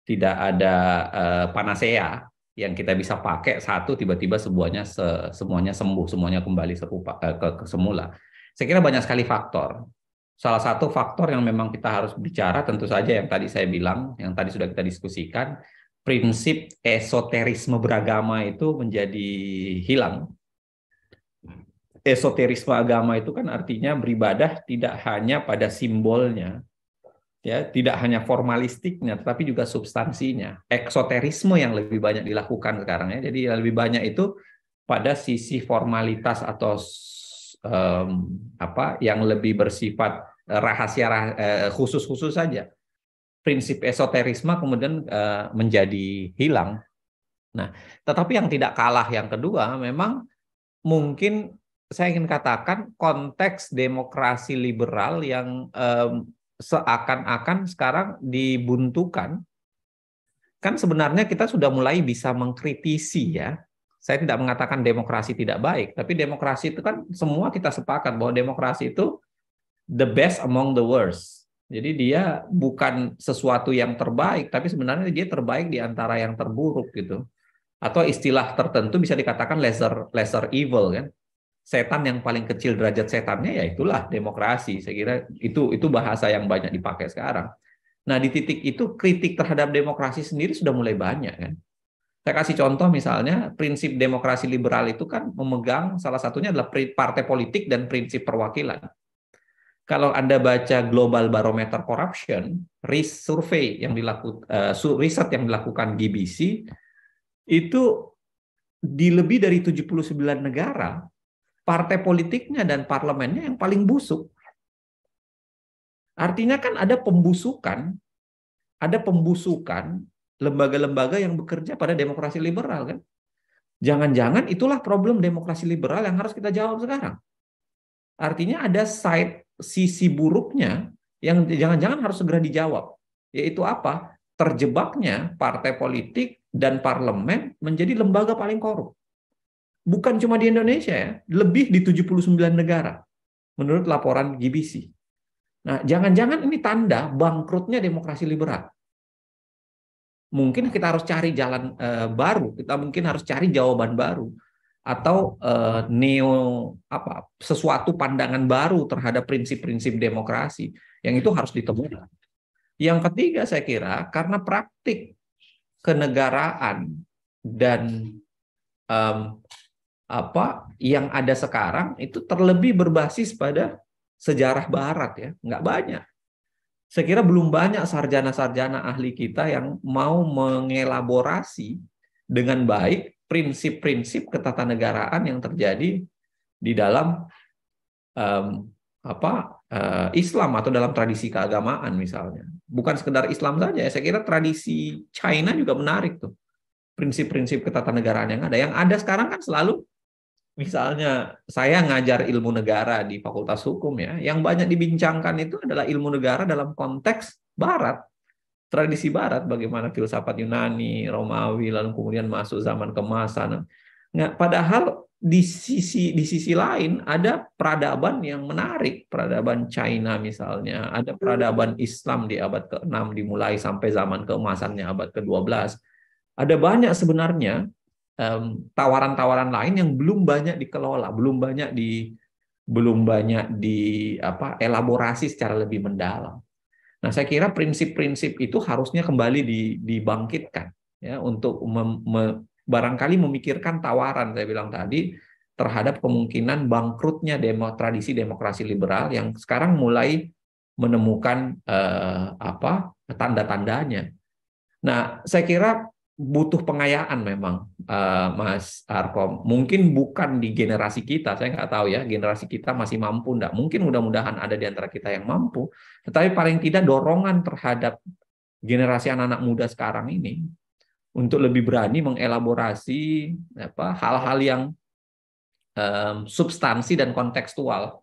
tidak ada uh, eh, panasea yang kita bisa pakai satu tiba-tiba semuanya se semuanya sembuh semuanya kembali ke, eh, ke, ke semula saya kira banyak sekali faktor salah satu faktor yang memang kita harus bicara tentu saja yang tadi saya bilang yang tadi sudah kita diskusikan prinsip esoterisme beragama itu menjadi hilang esoterisme agama itu kan artinya beribadah tidak hanya pada simbolnya ya tidak hanya formalistiknya tetapi juga substansinya eksoterisme yang lebih banyak dilakukan sekarang ya jadi lebih banyak itu pada sisi formalitas atau um, apa yang lebih bersifat eh, rahasia eh, khusus-khusus saja prinsip esoterisme kemudian eh, menjadi hilang nah tetapi yang tidak kalah yang kedua memang mungkin saya ingin katakan konteks demokrasi liberal yang eh, seakan-akan sekarang dibuntukan kan sebenarnya kita sudah mulai bisa mengkritisi ya. Saya tidak mengatakan demokrasi tidak baik, tapi demokrasi itu kan semua kita sepakat bahwa demokrasi itu the best among the worst. Jadi dia bukan sesuatu yang terbaik, tapi sebenarnya dia terbaik di antara yang terburuk gitu. Atau istilah tertentu bisa dikatakan lesser lesser evil kan setan yang paling kecil derajat setannya ya itulah demokrasi. Saya kira itu itu bahasa yang banyak dipakai sekarang. Nah, di titik itu kritik terhadap demokrasi sendiri sudah mulai banyak kan. Saya kasih contoh misalnya prinsip demokrasi liberal itu kan memegang salah satunya adalah partai politik dan prinsip perwakilan. Kalau Anda baca Global Barometer Corruption, risk survey yang dilakukan uh, eh, riset yang dilakukan GBC itu di lebih dari 79 negara partai politiknya dan parlemennya yang paling busuk. Artinya kan ada pembusukan, ada pembusukan lembaga-lembaga yang bekerja pada demokrasi liberal kan. Jangan-jangan itulah problem demokrasi liberal yang harus kita jawab sekarang. Artinya ada side sisi buruknya yang jangan-jangan harus segera dijawab, yaitu apa? Terjebaknya partai politik dan parlemen menjadi lembaga paling korup bukan cuma di Indonesia ya, lebih di 79 negara menurut laporan GBC. Nah, jangan-jangan ini tanda bangkrutnya demokrasi liberal. Mungkin kita harus cari jalan uh, baru, kita mungkin harus cari jawaban baru atau uh, neo apa sesuatu pandangan baru terhadap prinsip-prinsip demokrasi yang itu harus ditemukan. Yang ketiga saya kira karena praktik kenegaraan dan um, apa yang ada sekarang itu terlebih berbasis pada sejarah Barat ya, nggak banyak. Saya kira belum banyak sarjana-sarjana ahli kita yang mau mengelaborasi dengan baik prinsip-prinsip ketatanegaraan yang terjadi di dalam um, apa uh, Islam atau dalam tradisi keagamaan misalnya. Bukan sekedar Islam saja, ya, saya kira tradisi China juga menarik tuh prinsip-prinsip ketatanegaraan yang ada. Yang ada sekarang kan selalu misalnya saya ngajar ilmu negara di Fakultas Hukum ya, yang banyak dibincangkan itu adalah ilmu negara dalam konteks Barat, tradisi Barat, bagaimana filsafat Yunani, Romawi, lalu kemudian masuk zaman kemasan. Nah, padahal di sisi di sisi lain ada peradaban yang menarik, peradaban China misalnya, ada hmm. peradaban Islam di abad ke-6 dimulai sampai zaman keemasannya abad ke-12. Ada banyak sebenarnya tawaran-tawaran lain yang belum banyak dikelola, belum banyak di belum banyak di apa elaborasi secara lebih mendalam. Nah, saya kira prinsip-prinsip itu harusnya kembali dibangkitkan ya untuk mem, me, barangkali memikirkan tawaran saya bilang tadi terhadap kemungkinan bangkrutnya demo, tradisi demokrasi liberal yang sekarang mulai menemukan eh, apa tanda-tandanya. Nah, saya kira butuh pengayaan memang eh, Mas Arkom. Mungkin bukan di generasi kita, saya nggak tahu ya, generasi kita masih mampu enggak. Mungkin mudah-mudahan ada di antara kita yang mampu, tetapi paling tidak dorongan terhadap generasi anak-anak muda sekarang ini untuk lebih berani mengelaborasi apa hal-hal yang um, substansi dan kontekstual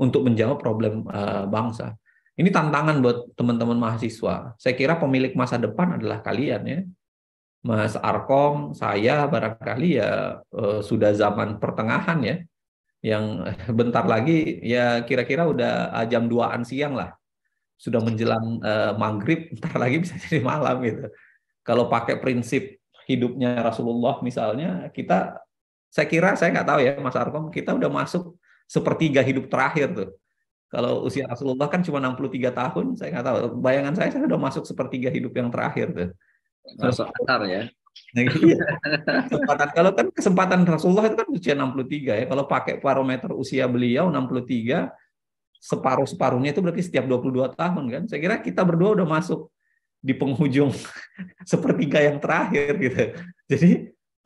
untuk menjawab problem uh, bangsa. Ini tantangan buat teman-teman mahasiswa. Saya kira pemilik masa depan adalah kalian ya Mas Arkom, saya barangkali ya eh, sudah zaman pertengahan ya, yang eh, bentar lagi ya kira-kira udah eh, jam 2-an siang lah, sudah menjelang eh, maghrib, bentar lagi bisa jadi malam gitu. Kalau pakai prinsip hidupnya Rasulullah misalnya, kita, saya kira, saya nggak tahu ya Mas Arkom, kita udah masuk sepertiga hidup terakhir tuh. Kalau usia Rasulullah kan cuma 63 tahun, saya nggak tahu. Bayangan saya, saya udah masuk sepertiga hidup yang terakhir tuh Sosok ya. Nah, gitu. iya. kesempatan kalau kan kesempatan Rasulullah itu kan usia 63 ya. Kalau pakai parameter usia beliau 63 separuh-separuhnya itu berarti setiap 22 tahun kan. Saya kira kita berdua udah masuk di penghujung sepertiga yang terakhir gitu. Jadi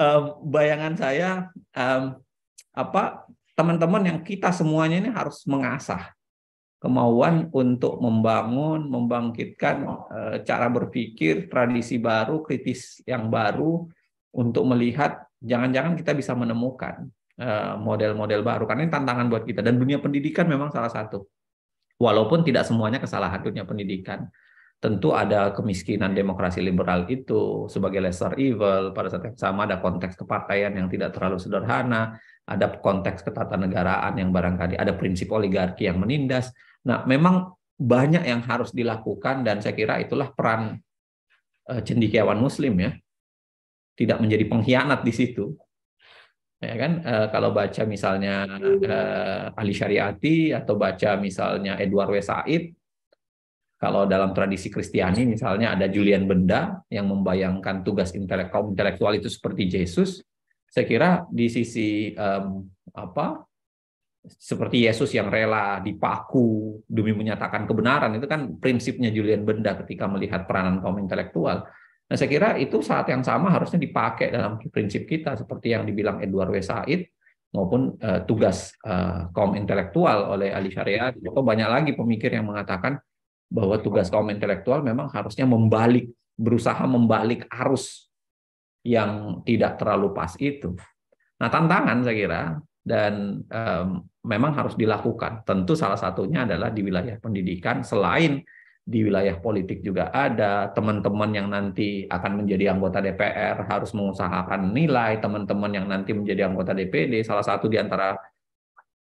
um, bayangan saya um, apa teman-teman yang kita semuanya ini harus mengasah kemauan untuk membangun, membangkitkan eh, cara berpikir, tradisi baru, kritis yang baru untuk melihat jangan-jangan kita bisa menemukan eh, model-model baru karena ini tantangan buat kita dan dunia pendidikan memang salah satu. Walaupun tidak semuanya kesalahan dunia pendidikan. Tentu ada kemiskinan demokrasi liberal itu sebagai lesser evil, pada saat yang sama ada konteks kepartaian yang tidak terlalu sederhana, ada konteks ketatanegaraan yang barangkali ada prinsip oligarki yang menindas, Nah, memang banyak yang harus dilakukan dan saya kira itulah peran eh, cendikiawan muslim ya. Tidak menjadi pengkhianat di situ. Ya kan eh, kalau baca misalnya eh, Ali Syariati atau baca misalnya Edward W Said kalau dalam tradisi Kristiani misalnya ada Julian Benda yang membayangkan tugas intelektual intelektual itu seperti Yesus saya kira di sisi um, apa seperti Yesus yang rela dipaku demi menyatakan kebenaran itu kan prinsipnya Julian Benda ketika melihat peranan kaum intelektual. Nah, saya kira itu saat yang sama harusnya dipakai dalam prinsip kita seperti yang dibilang Edward W. Said maupun uh, tugas uh, kaum intelektual oleh Ali Syariat. Atau banyak lagi pemikir yang mengatakan bahwa tugas kaum intelektual memang harusnya membalik, berusaha membalik arus yang tidak terlalu pas itu. Nah, tantangan saya kira dan um, memang harus dilakukan. Tentu salah satunya adalah di wilayah pendidikan selain di wilayah politik juga ada teman-teman yang nanti akan menjadi anggota DPR harus mengusahakan nilai teman-teman yang nanti menjadi anggota DPD salah satu di antara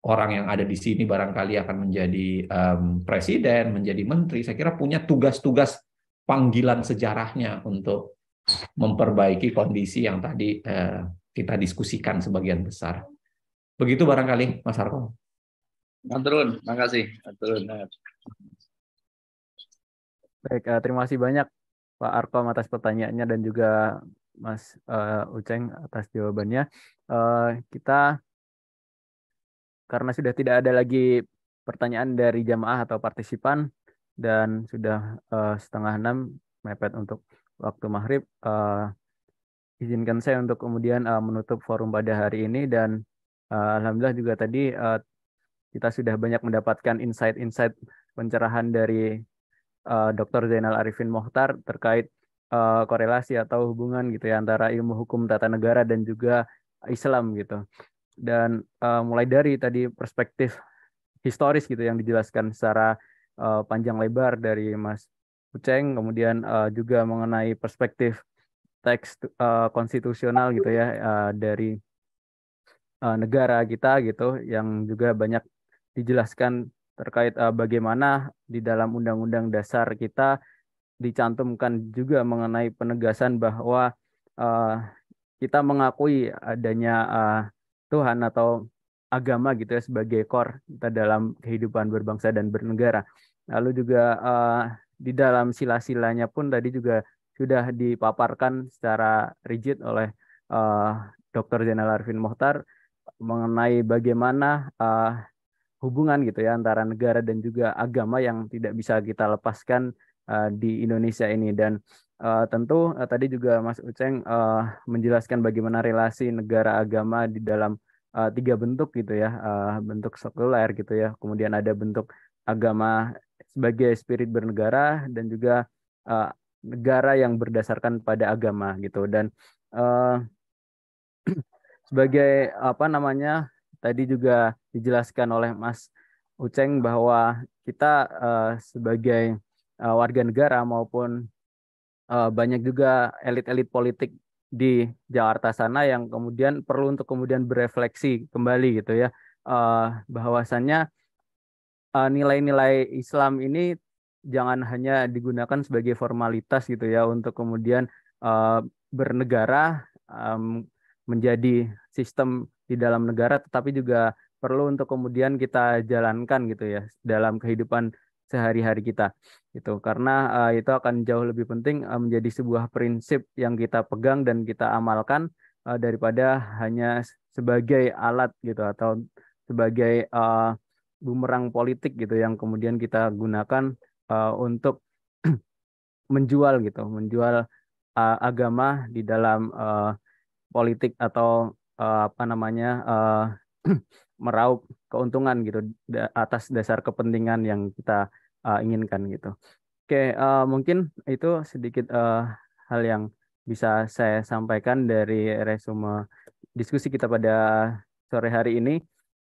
orang yang ada di sini barangkali akan menjadi um, presiden menjadi menteri saya kira punya tugas-tugas panggilan sejarahnya untuk memperbaiki kondisi yang tadi uh, kita diskusikan sebagian besar. Begitu barangkali Mas Harko. Maturun, makasih. Maturun. Ya. Baik, eh, terima kasih banyak Pak Arko atas pertanyaannya dan juga Mas uh, Uceng atas jawabannya. Uh, kita karena sudah tidak ada lagi pertanyaan dari jamaah atau partisipan dan sudah uh, setengah enam mepet untuk waktu maghrib, uh, izinkan saya untuk kemudian uh, menutup forum pada hari ini dan Uh, Alhamdulillah juga tadi uh, kita sudah banyak mendapatkan insight-insight pencerahan dari uh, eh, Dr. Zainal Arifin Mohtar terkait uh, korelasi atau hubungan gitu ya antara ilmu hukum tata negara dan juga Islam gitu. Dan uh, mulai dari tadi perspektif historis gitu yang dijelaskan secara uh, panjang lebar dari Mas Uceng, kemudian uh, juga mengenai perspektif teks uh, konstitusional gitu ya uh, dari uh, negara kita gitu yang juga banyak dijelaskan terkait uh, bagaimana di dalam undang-undang dasar kita dicantumkan juga mengenai penegasan bahwa uh, kita mengakui adanya uh, Tuhan atau agama gitu ya sebagai kor kita dalam kehidupan berbangsa dan bernegara. Lalu juga uh, di dalam sila-silanya pun tadi juga sudah dipaparkan secara rigid oleh uh, Dr. Jenal Arvin Mohtar mengenai bagaimana uh, hubungan gitu ya antara negara dan juga agama yang tidak bisa kita lepaskan uh, di Indonesia ini dan Uh, tentu uh, tadi juga Mas Uceng uh, menjelaskan bagaimana relasi negara agama di dalam uh, tiga bentuk gitu ya, uh, bentuk sekuler gitu ya, kemudian ada bentuk agama sebagai spirit bernegara dan juga uh, negara yang berdasarkan pada agama gitu dan uh, sebagai apa namanya tadi juga dijelaskan oleh Mas Uceng bahwa kita uh, sebagai uh, warga negara maupun uh, banyak juga elit-elit politik di Jakarta sana yang kemudian perlu untuk kemudian berefleksi kembali gitu ya uh, bahwasannya uh, nilai-nilai Islam ini jangan hanya digunakan sebagai formalitas gitu ya untuk kemudian uh, bernegara um, menjadi sistem di dalam negara tetapi juga perlu untuk kemudian kita jalankan gitu ya dalam kehidupan sehari-hari kita itu karena uh, itu akan jauh lebih penting uh, menjadi sebuah prinsip yang kita pegang dan kita amalkan uh, daripada hanya sebagai alat gitu atau sebagai uh, bumerang politik gitu yang kemudian kita gunakan uh, untuk menjual gitu menjual uh, agama di dalam uh, politik atau uh, apa namanya uh, meraup keuntungan gitu da atas dasar kepentingan yang kita uh, inginkan gitu. Oke, uh, mungkin itu sedikit uh, hal yang bisa saya sampaikan dari resume diskusi kita pada sore hari ini.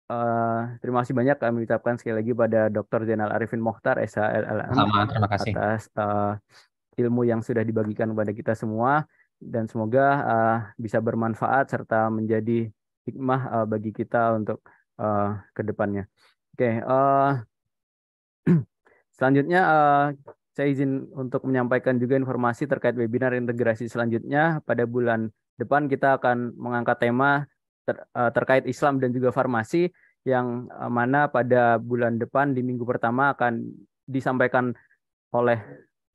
Uh, terima kasih banyak kami ucapkan sekali lagi pada Dr. Zainal Arifin Mohtar SHLLM Sama, terima kasih. atas uh, ilmu yang sudah dibagikan kepada kita semua dan semoga uh, bisa bermanfaat serta menjadi hikmah uh, bagi kita untuk uh, eh, kedepannya. Oke, okay, uh, selanjutnya uh, saya izin untuk menyampaikan juga informasi terkait webinar integrasi selanjutnya pada bulan depan kita akan mengangkat tema ter, uh, terkait Islam dan juga farmasi yang uh, mana pada bulan depan di minggu pertama akan disampaikan oleh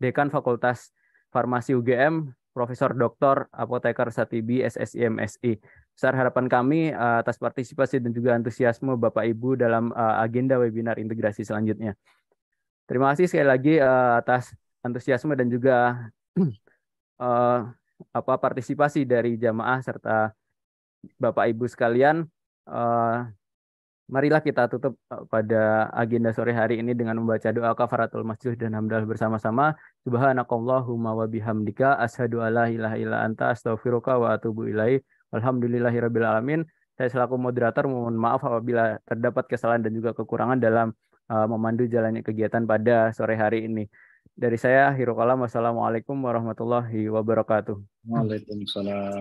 dekan Fakultas Farmasi UGM Profesor Dr. Apoteker Satibi SSIMSI. Besar harapan kami eh, atas partisipasi dan juga antusiasme Bapak Ibu dalam eh, agenda webinar integrasi selanjutnya. Terima kasih sekali lagi eh, atas antusiasme dan juga apa partisipasi dari jamaah serta Bapak Ibu sekalian. Marilah kita tutup eh, pada agenda sore hari ini dengan membaca doa kafaratul masjid dan hamdalah bersama-sama. Subhanakallahumma wa bihamdika asyhadu alla ilaha illa anta astaghfiruka wa atubu ilaik. Alhamdulillahirabbil alamin. Saya selaku moderator mohon maaf apabila terdapat kesalahan dan juga kekurangan dalam uh, memandu jalannya kegiatan pada sore hari ini. Dari saya Hirokala, wassalamualaikum warahmatullahi wabarakatuh. Waalaikumsalam.